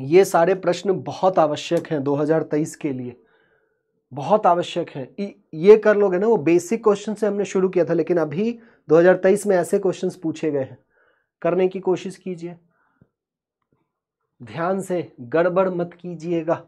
ये सारे प्रश्न बहुत आवश्यक हैं 2023 के लिए बहुत आवश्यक हैं ये कर लोगे ना वो बेसिक क्वेश्चन से हमने शुरू किया था लेकिन अभी 2023 में ऐसे क्वेश्चन पूछे गए हैं करने की कोशिश कीजिए ध्यान से गड़बड़ मत कीजिएगा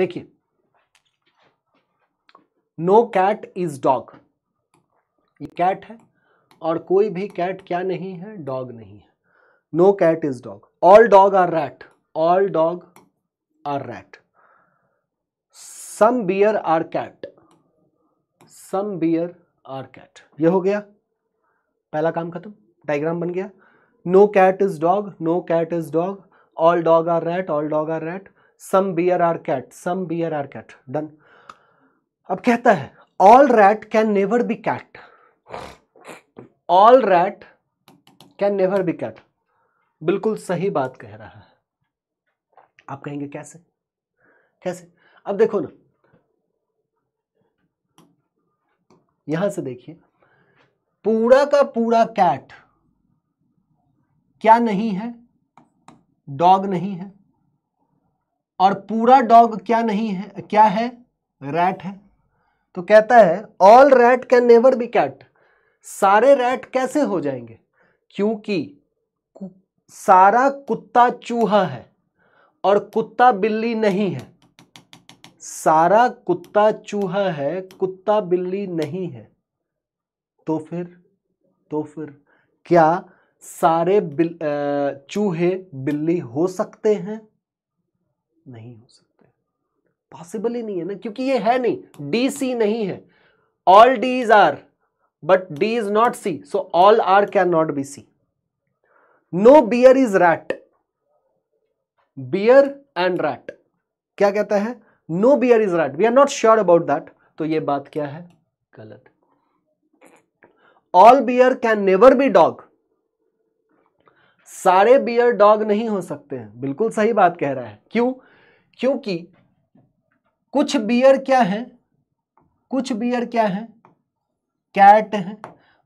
देखिए नो कैट इज डॉग ये कैट है और कोई भी कैट क्या नहीं है डॉग नहीं है no cat is dog all dog are rat all dog are rat some bear are cat some bear are cat ये हो गया पहला काम खत्म डायग्राम बन गया no cat is dog no cat is dog all dog are rat all dog are rat some bear are cat some bear are cat done अब कहता है all rat can never be cat all rat can never be cat बिल्कुल सही बात कह रहा है आप कहेंगे कैसे कैसे अब देखो ना यहां से देखिए पूरा का पूरा कैट क्या नहीं है डॉग नहीं है और पूरा डॉग क्या नहीं है क्या है रैट है तो कहता है all rat can never be cat सारे रैट कैसे हो जाएंगे क्योंकि सारा कुत्ता चूहा है और कुत्ता बिल्ली नहीं है सारा कुत्ता चूहा है कुत्ता बिल्ली नहीं है तो फिर तो फिर क्या सारे बिल, चूहे बिल्ली हो सकते हैं नहीं हो सकते पॉसिबल ही नहीं है ना क्योंकि ये है नहीं डी सी नहीं है all D is R but D is not C so all R can not be C no bear is rat bear and rat क्या कहता है no bear is rat we are not sure about that तो ये बात क्या है गलत all bear can never be dog सारे बियर डॉग नहीं हो सकते हैं बिल्कुल सही बात कह रहा है क्यों क्योंकि कुछ बियर क्या है कुछ बियर क्या है कैट है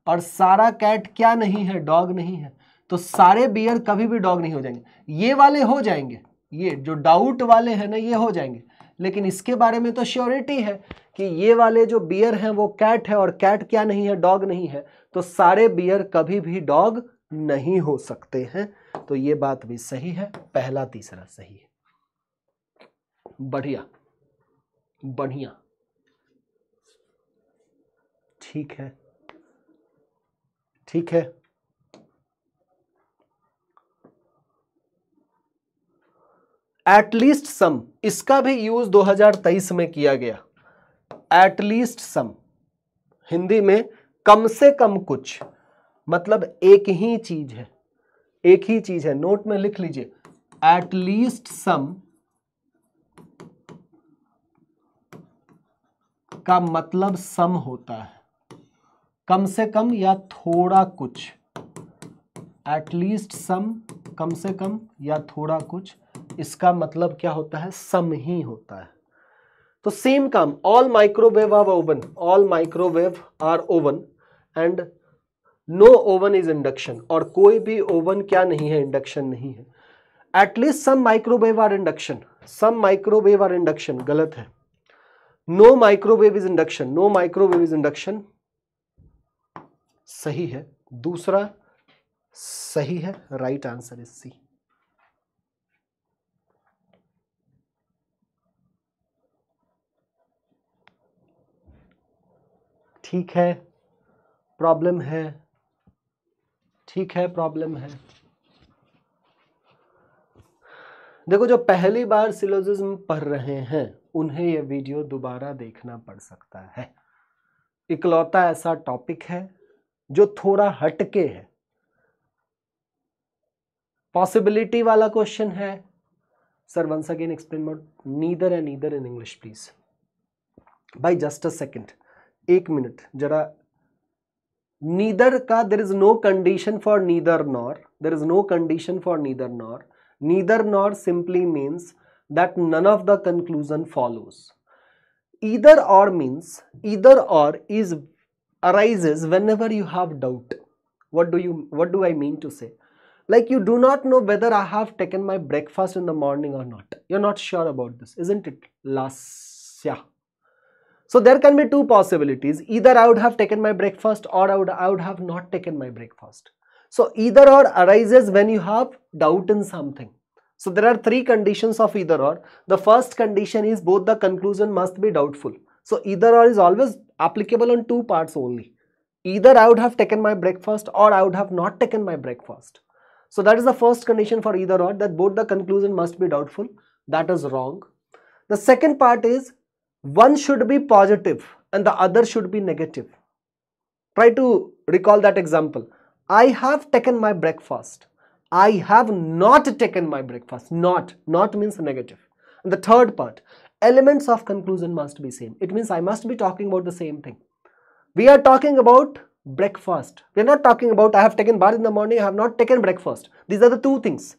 और सारा कैट क्या नहीं है डॉग नहीं है तो सारे बियर कभी भी डॉग नहीं हो जाएंगे ये वाले हो जाएंगे ये जो डाउट वाले हैं ना ये हो जाएंगे लेकिन इसके बारे में तो श्योरिटी है कि ये वाले जो बियर हैं वो कैट है और कैट क्या नहीं है डॉग नहीं है तो सारे बियर कभी भी डॉग नहीं हो सकते हैं तो ये बात भी सही है पहला तीसरा सही है बढ़िया बढ़िया ठीक है ठीक है एटलीस्ट सम इसका भी यूज 2023 में किया गया एटलीस्ट सम हिंदी में कम से कम कुछ मतलब एक ही चीज है एक ही चीज है नोट में लिख लीजिए एटलीस्ट सम का मतलब सम होता है कम से कम या थोड़ा कुछ एटलीस्ट सम कम से कम या थोड़ा कुछ इसका मतलब क्या होता है सम ही होता है तो सेम काम all microwave are oven all microwave are oven and no oven is induction और कोई भी ओवन क्या नहीं है इंडक्शन नहीं है at least some microwave are induction some microwave are induction गलत है no microwave is induction no microwave is induction सही है दूसरा सही है राइट आंसर इज सी ठीक है प्रॉब्लम है ठीक है प्रॉब्लम है देखो जो पहली बार सिलोजिज्म पढ़ रहे हैं उन्हें यह वीडियो दोबारा देखना पड़ सकता है इकलौता ऐसा टॉपिक है जो थोड़ा हटके है पॉसिबिलिटी वाला क्वेश्चन है सर वंस अगेन एक्सप्लेन मोट neither and neither in English please by just a second एक मिनट जरा नीदर का there is no condition for neither nor there is no condition for neither nor neither nor simply means that none of the conclusion follows. Either or means either or is arises whenever you have doubt. What do you what do I mean to say? Like you do not know whether I have taken my breakfast in the morning or not. You're not sure about this, isn't it? Lasya. So there can be two possibilities. Either I would have taken my breakfast or I would, I would have not taken my breakfast. So either or arises when you have doubt in something. So there are three conditions of either or. The first condition is both the conclusion must be doubtful. So either or is always applicable on two parts only. Either I would have taken my breakfast or I would have not taken my breakfast. So that is the first condition for either or that both the conclusion must be doubtful. That is wrong. The second part is one should be positive and the other should be negative. Try to recall that example. I have taken my breakfast. I have not taken my breakfast. Not. Not means negative. And the third part, elements of conclusion must be same. It means I must be talking about the same thing. We are talking about breakfast. We are not talking about I have taken bath in the morning, I have not taken breakfast. These are the two things.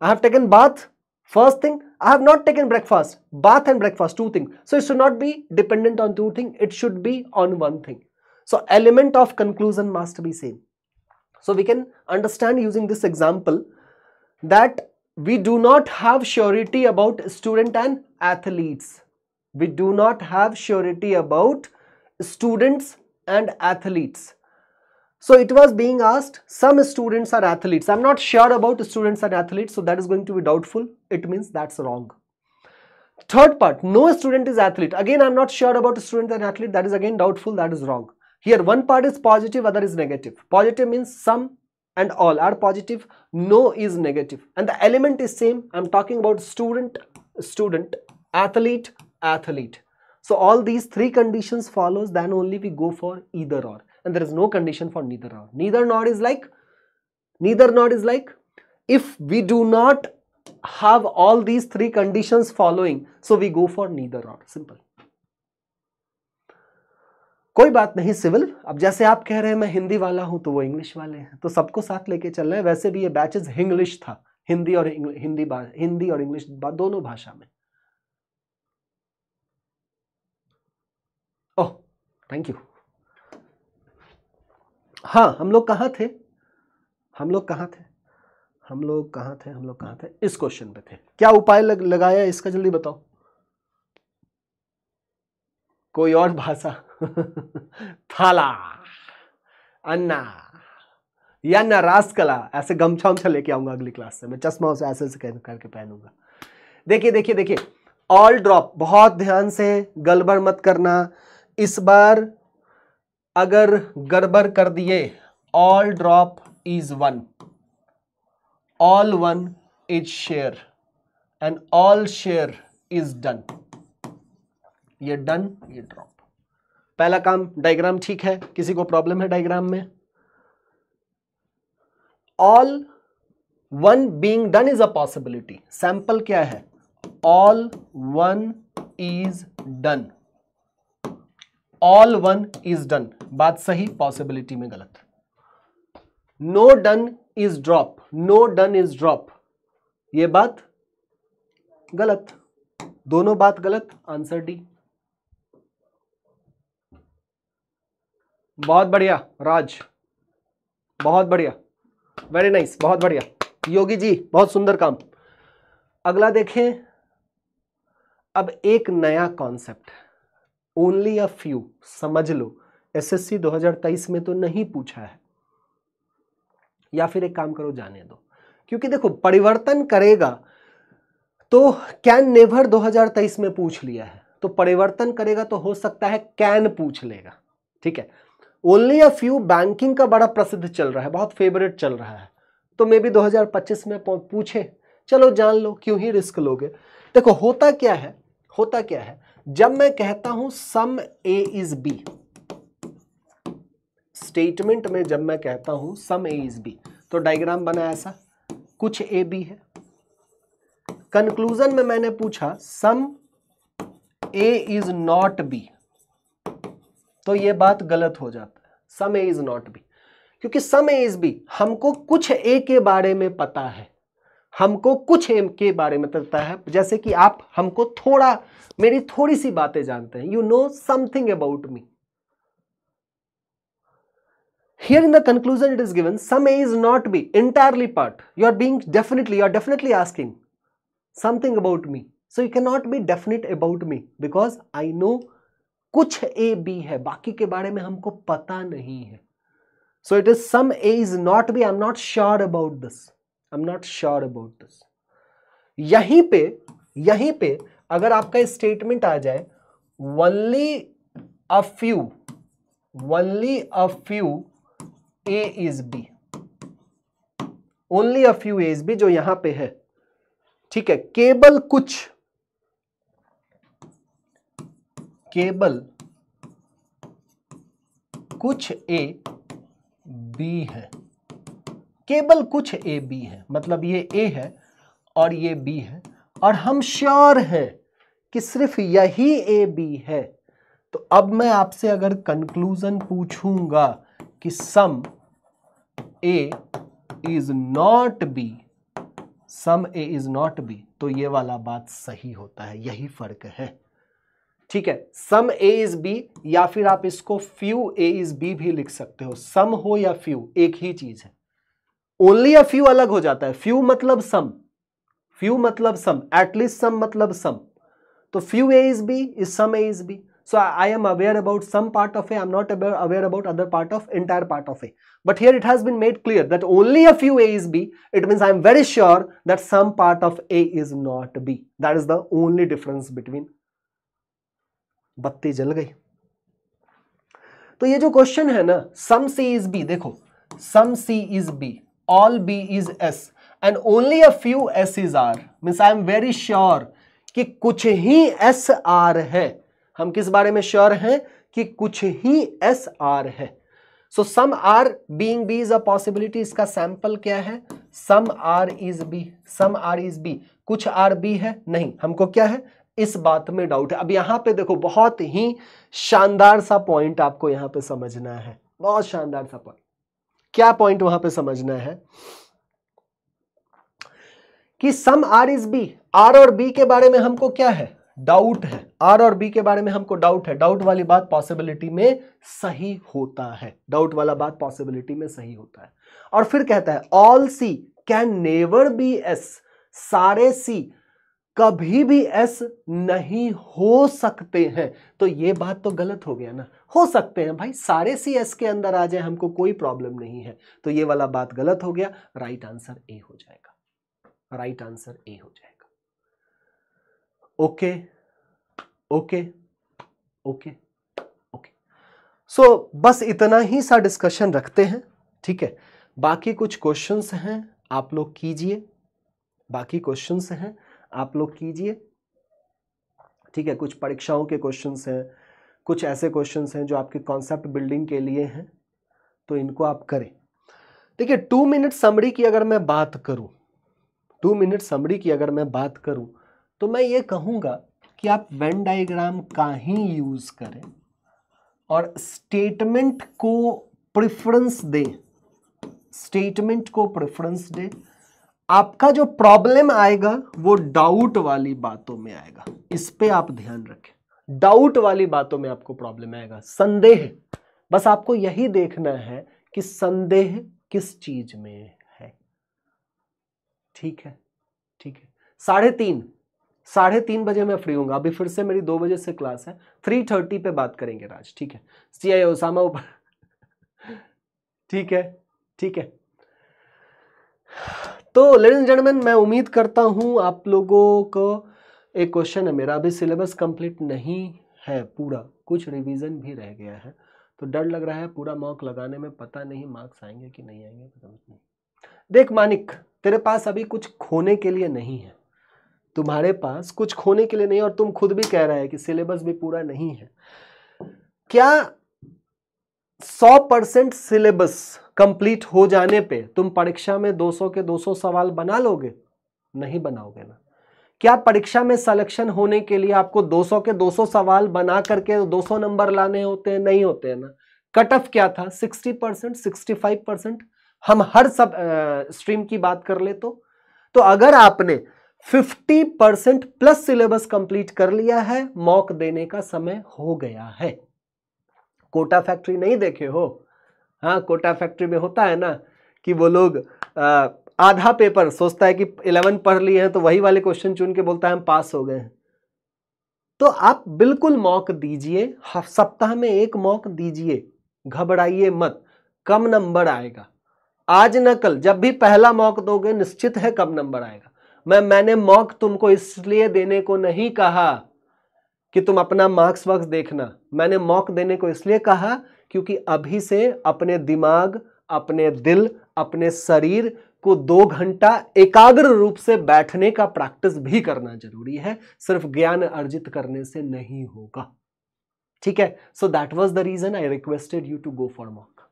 I have taken bath, first thing, I have not taken breakfast. Bath and breakfast, two things. So it should not be dependent on two things. It should be on one thing. So element of conclusion must be same. So we can understand using this example that we do not have surety about student and athletes. We do not have surety about students and athletes. So it was being asked, some students are athletes. I'm not sure about students and athletes, so that is going to be doubtful. It means that's wrong. Third part, no student is athlete. Again, I'm not sure about student and athlete. That is again doubtful. That is wrong. Here one part is positive, other is negative. Positive means some and all are positive, no is And the element is same. I'm talking about student, student, athlete, athlete. So all these three conditions follows then only we go for either or and there is no condition for neither or. Neither nor is like, neither nor is like if we do not have all these three conditions following so we go for neither or simple. कोई बात नहीं सिविल अब जैसे आप कह रहे हैं मैं हिंदी वाला हूं तो वो इंग्लिश वाले हैं तो सबको साथ लेके चल रहे हैं वैसे भी ये बैचेज हिंग्लिश था हिंदी और हिंदी हिंदी और इंग्लिश दोनों भाषा में ओह थैंक यू हाँ हम लोग कहाँ थे हम लोग कहाँ थे हम लोग कहाँ थे हम लोग कहाँ थे इस क्वेश्चन पे थे क्या उपाय लग, लगाया इसका जल्दी बताओ कोई और भाषा थाला अन्ना या ना रासकला ऐसे गमछा उमछा लेके आऊंगा अगली क्लास से मैं चश्मा उसे ऐसे ऐसे करके पहनूंगा देखिए देखिए देखिए ऑल ड्रॉप बहुत ध्यान से गड़बड़ मत करना इस बार अगर गड़बड़ कर दिए all drop is one all one is share and all share is done ये डन ये ड्रॉप पहला काम डायग्राम ठीक है किसी को प्रॉब्लम है डायग्राम में all one being done is a possibility sample क्या है all one is done all one is done बात सही पॉसिबिलिटी में गलत no done is drop no done is drop ये बात गलत दोनों बात गलत आंसर डी बहुत बढ़िया राज बहुत बढ़िया वेरी नाइस nice, बहुत बढ़िया योगी जी बहुत सुंदर काम अगला देखें अब एक नया कॉन्सेप्ट ओनली अ फ्यू समझ लो एसएससी 2023 में तो नहीं पूछा है या फिर एक काम करो जाने दो क्योंकि देखो परिवर्तन करेगा तो कैन नेवर 2023 में पूछ लिया है तो परिवर्तन करेगा तो हो सकता है कैन पूछ लेगा ठीक है ओनली अ फ्यू बैंकिंग का बड़ा प्रसिद्ध चल रहा है बहुत फेवरेट चल रहा है तो मे बी 2025 में पूछे चलो जान लो क्यों ही रिस्क लोगे देखो होता क्या है होता क्या है जब मैं कहता हूं some A is B statement में जब मैं कहता हूं सम ए इज बी तो डायग्राम बना ऐसा कुछ ए बी है कंक्लूजन में मैंने पूछा some A is not B तो ये बात गलत हो जाता है सम इज नॉट बी क्योंकि सम इज बी हमको कुछ ए के बारे में पता है हमको कुछ एम के बारे में पता है जैसे कि आप हमको थोड़ा मेरी थोड़ी सी बातें जानते हैं you know something about me here in the conclusion it is given some is not B entirely part you are being definitely you are definitely asking something about me so you can not be definite about me because I know कुछ ए बी है बाकी के बारे में हमको पता नहीं है so it is some A is not B I am not sure about this I am not sure about this यहीं पे यहीं पे अगर आपका स्टेटमेंट आ जाए only a few only a few A is B only a few A is B जो यहां पे है ठीक है केवल कुछ केबल कुछ ए बी है केबल कुछ ए बी है मतलब ये ए है और ये बी है और हम श्योर है कि सिर्फ यही ए बी है तो अब मैं आपसे अगर कंक्लूजन पूछूंगा कि some A is not B some A is not B तो ये वाला बात सही होता है यही फर्क है ठीक है सम ए इज बी या फिर आप इसको फ्यू ए इज बी भी लिख सकते हो सम हो या फ्यू एक ही चीज है ओनली अ फ्यू अलग हो जाता है फ्यू मतलब सम फ्यू मतलब सम एटलीस्ट सम मतलब सम तो few A is B is some A is B so i am aware about some part of a i am not aware about other part of entire part of a but here it has been made clear that only a few a is b it means i am very sure that some part of a is not b that is the only difference between बत्ती जल गई तो ये जो क्वेश्चन है ना सम सी इज बी देखो some C is B all B is S and only a few S is R means I am very sure कि कुछ ही एस आर है हम किस बारे में श्योर हैं कि कुछ ही एस आर है so some R being B is a possibility इसका सैंपल क्या है some R is B some R is B कुछ आर बी है नहीं हमको क्या है इस बात में डाउट है अब यहां पे देखो बहुत ही शानदार सा पॉइंट आपको यहां पे समझना है बहुत शानदार सा पॉइंट क्या पॉइंट वहां पे समझना है कि some R is B R और बी के बारे में हमको क्या है डाउट है आर और बी के बारे में हमको डाउट है डाउट वाली बात पॉसिबिलिटी में सही होता है डाउट वाला बात पॉसिबिलिटी में सही होता है और फिर कहता है all C can never be S सारे सी कभी भी एस नहीं हो सकते हैं तो ये बात तो गलत हो गया ना हो सकते हैं भाई सारे सी एस के अंदर आ जाए हमको कोई प्रॉब्लम नहीं है तो ये वाला बात गलत हो गया राइट आंसर ए हो जाएगा राइट आंसर ए हो जाएगा okay okay okay okay so बस इतना ही सा डिस्कशन रखते हैं ठीक है बाकी कुछ क्वेश्चंस हैं आप लोग कीजिए बाकी क्वेश्चंस हैं आप लोग कीजिए ठीक है कुछ परीक्षाओं के क्वेश्चंस हैं कुछ ऐसे क्वेश्चंस हैं जो आपके कॉन्सेप्ट बिल्डिंग के लिए हैं तो इनको आप करें देखिए टू मिनट समरी की अगर मैं बात करूं टू मिनट समरी की अगर मैं बात करूं तो मैं ये कहूंगा कि आप वेन डाइग्राम का ही यूज़ करें और स्टेटमेंट को प्रेफरेंस दें स्टेटमेंट को प्रेफरेंस दें आपका जो प्रॉब्लम आएगा वो डाउट वाली बातों में आएगा इस पर आप ध्यान रखें डाउट वाली बातों में आपको प्रॉब्लम आएगा संदेह बस आपको यही देखना है कि संदेह किस चीज में है ठीक है ठीक है साढ़े तीन साढ़े तीन बजे मैं फ्री हूँ अभी फिर से मेरी दो बजे से क्लास है थ्री थर्टी पे बात करेंगे राज ठीक है सी आई ओसामा ऊपर [LAUGHS] ठीक है ठीक है तो लेडीज जेंटलमैन मैं उम्मीद करता हूँ आप लोगों को एक क्वेश्चन है मेरा अभी सिलेबस कंप्लीट नहीं है पूरा कुछ रिवीजन भी रह गया है तो डर लग रहा है पूरा मॉक लगाने में पता नहीं मार्क्स आएंगे कि नहीं आएंगे पता नहीं देख मानिक तेरे पास अभी कुछ खोने के लिए नहीं है तुम्हारे पास कुछ खोने के लिए नहीं और तुम खुद भी कह रहे हैं कि सिलेबस भी पूरा नहीं है क्या सौ परसेंट सिलेबस कंप्लीट हो जाने पे तुम परीक्षा में 200 के 200 सवाल बना लोगे नहीं बनाओगे ना क्या परीक्षा में सिलेक्शन होने के लिए आपको 200 के 200 सवाल बना करके 200 नंबर लाने होते हैं नहीं होते हैं ना कट ऑफ क्या था 60 परसेंट सिक्सटी परसेंट हम हर सब आ, स्ट्रीम की बात कर ले तो, तो अगर आपने 50 परसेंट प्लस सिलेबस कंप्लीट कर लिया है मॉक देने का समय हो गया है कोटा फैक्ट्री नहीं देखे हो हाँ कोटा फैक्ट्री में होता है ना कि वो लोग आ, आधा पेपर सोचता है कि इलेवन पढ़ लिए हैं तो वही वाले क्वेश्चन चुन के बोलता है हम पास हो गए हैं तो आप बिल्कुल मॉक दीजिए सप्ताह में एक मॉक दीजिए घबराइए मत कम नंबर आएगा आज न कल जब भी पहला मॉक दोगे निश्चित है कम नंबर आएगा मैं मैंने मॉक तुमको इसलिए देने को नहीं कहा कि तुम अपना मार्क्स वर्क्स देखना मैंने मॉक देने को इसलिए कहा क्योंकि अभी से अपने दिमाग अपने दिल अपने शरीर को दो घंटा एकाग्र रूप से बैठने का प्रैक्टिस भी करना जरूरी है सिर्फ ज्ञान अर्जित करने से नहीं होगा ठीक है so that was the reason I requested you to go for mock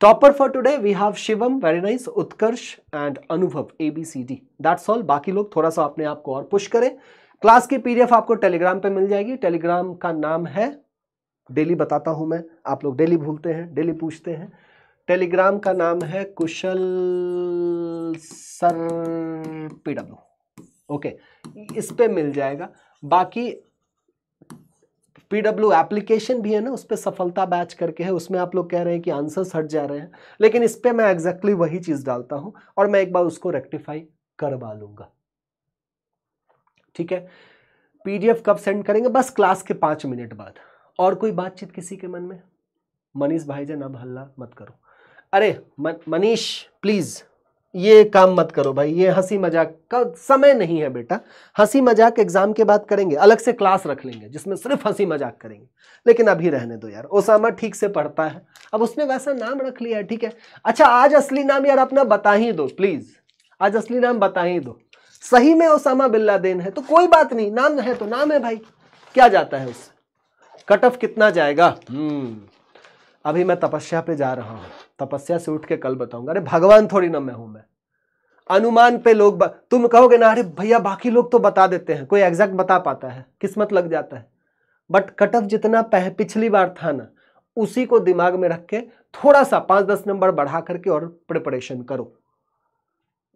topper for today we have Shivam very nice Utkarsh and Anubhav A B C D that's all बाकी लोग थोड़ा सा अपने आप को और पुश करें क्लास की पीडीएफ आपको टेलीग्राम पे मिल जाएगी टेलीग्राम का नाम है डेली बताता हूं मैं आप लोग डेली भूलते हैं डेली पूछते हैं टेलीग्राम का नाम है कुशल सर पीडब्ल्यू ओके इस पर मिल जाएगा बाकी पीडब्ल्यू एप्लीकेशन भी है ना उस पर सफलता बैच करके है उसमें आप लोग कह रहे हैं कि आंसर्स हट जा रहे हैं लेकिन इस पर मैं एग्जैक्टली exactly वही चीज़ डालता हूँ और मैं एक बार उसको रेक्टिफाई करवा लूँगा ठीक है पीडीएफ कब सेंड करेंगे बस क्लास के पाँच मिनट बाद और कोई बातचीत किसी के मन में मनीष भाई भाईजान अब हल्ला मत करो अरे मनीष प्लीज़ ये काम मत करो भाई ये हंसी मजाक का समय नहीं है बेटा हंसी मजाक एग्जाम के बाद करेंगे अलग से क्लास रख लेंगे जिसमें सिर्फ हंसी मजाक करेंगे लेकिन अभी रहने दो यार ओसामा ठीक से पढ़ता है अब उसने वैसा नाम रख लिया है ठीक है अच्छा आज असली नाम यार अपना बता ही दो प्लीज़ आज असली नाम बता ही दो सही में ओसामा बिल्ला लादेन है तो कोई बात नहीं नाम है तो नाम है भाई क्या जाता है उससे कट ऑफ कितना जाएगा हम्म। अभी मैं तपस्या पे जा रहा हूं तपस्या से उठ के कल बताऊंगा अरे भगवान थोड़ी ना मैं हूं मैं अनुमान पे लोग ब... तुम कहोगे ना अरे भैया बाकी लोग तो बता देते हैं कोई एग्जैक्ट बता पाता है किस्मत लग जाता है बट कट ऑफ जितना पह पिछली बार था ना उसी को दिमाग में रख के थोड़ा सा पांच दस नंबर बढ़ा करके और प्रिपरेशन करो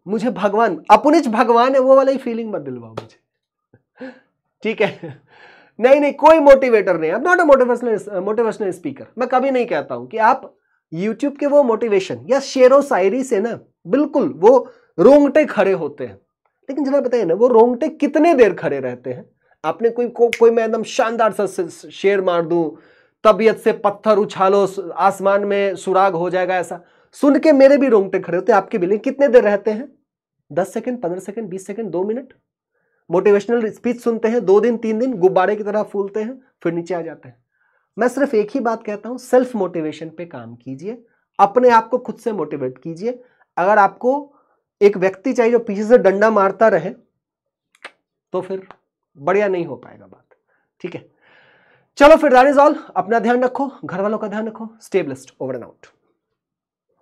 मुझे भगवान अपने भगवान है वो वाला ही फीलिंग मत दिलवाओ मुझे ठीक है नहीं नहीं कोई मोटिवेटर नहीं आप not a motivational motivational speaker मैं कभी नहीं कहता हूं कि आप यूट्यूब के वो मोटिवेशन या शेरो शायरी से ना बिल्कुल वो रोंगटे खड़े होते हैं लेकिन जरा बताइए ना वो रोंगटे कितने देर खड़े रहते हैं आपने कोई को, कोई मैं एकदम शानदार सा शेर मार दूं तबीयत से पत्थर उछालो आसमान में सुराग हो जाएगा ऐसा सुन के मेरे भी रोंगटे खड़े होते हैं आपके बिलिंग कितने देर रहते हैं दस सेकेंड पंद्रह सेकेंड बीस सेकेंड दो मिनट मोटिवेशनल स्पीच सुनते हैं दो दिन तीन दिन गुब्बारे की तरह फूलते हैं फिर नीचे आ जाते हैं मैं सिर्फ एक ही बात कहता हूं सेल्फ मोटिवेशन पे काम कीजिए अपने आप को खुद से मोटिवेट कीजिए अगर आपको एक व्यक्ति चाहिए जो पीछे से डंडा मारता रहे तो फिर बढ़िया नहीं हो पाएगा बात ठीक है चलो फिर दैट इज ऑल अपना ध्यान रखो घर वालों का ध्यान रखो स्टेबलिस्ट ओवर एंड आउट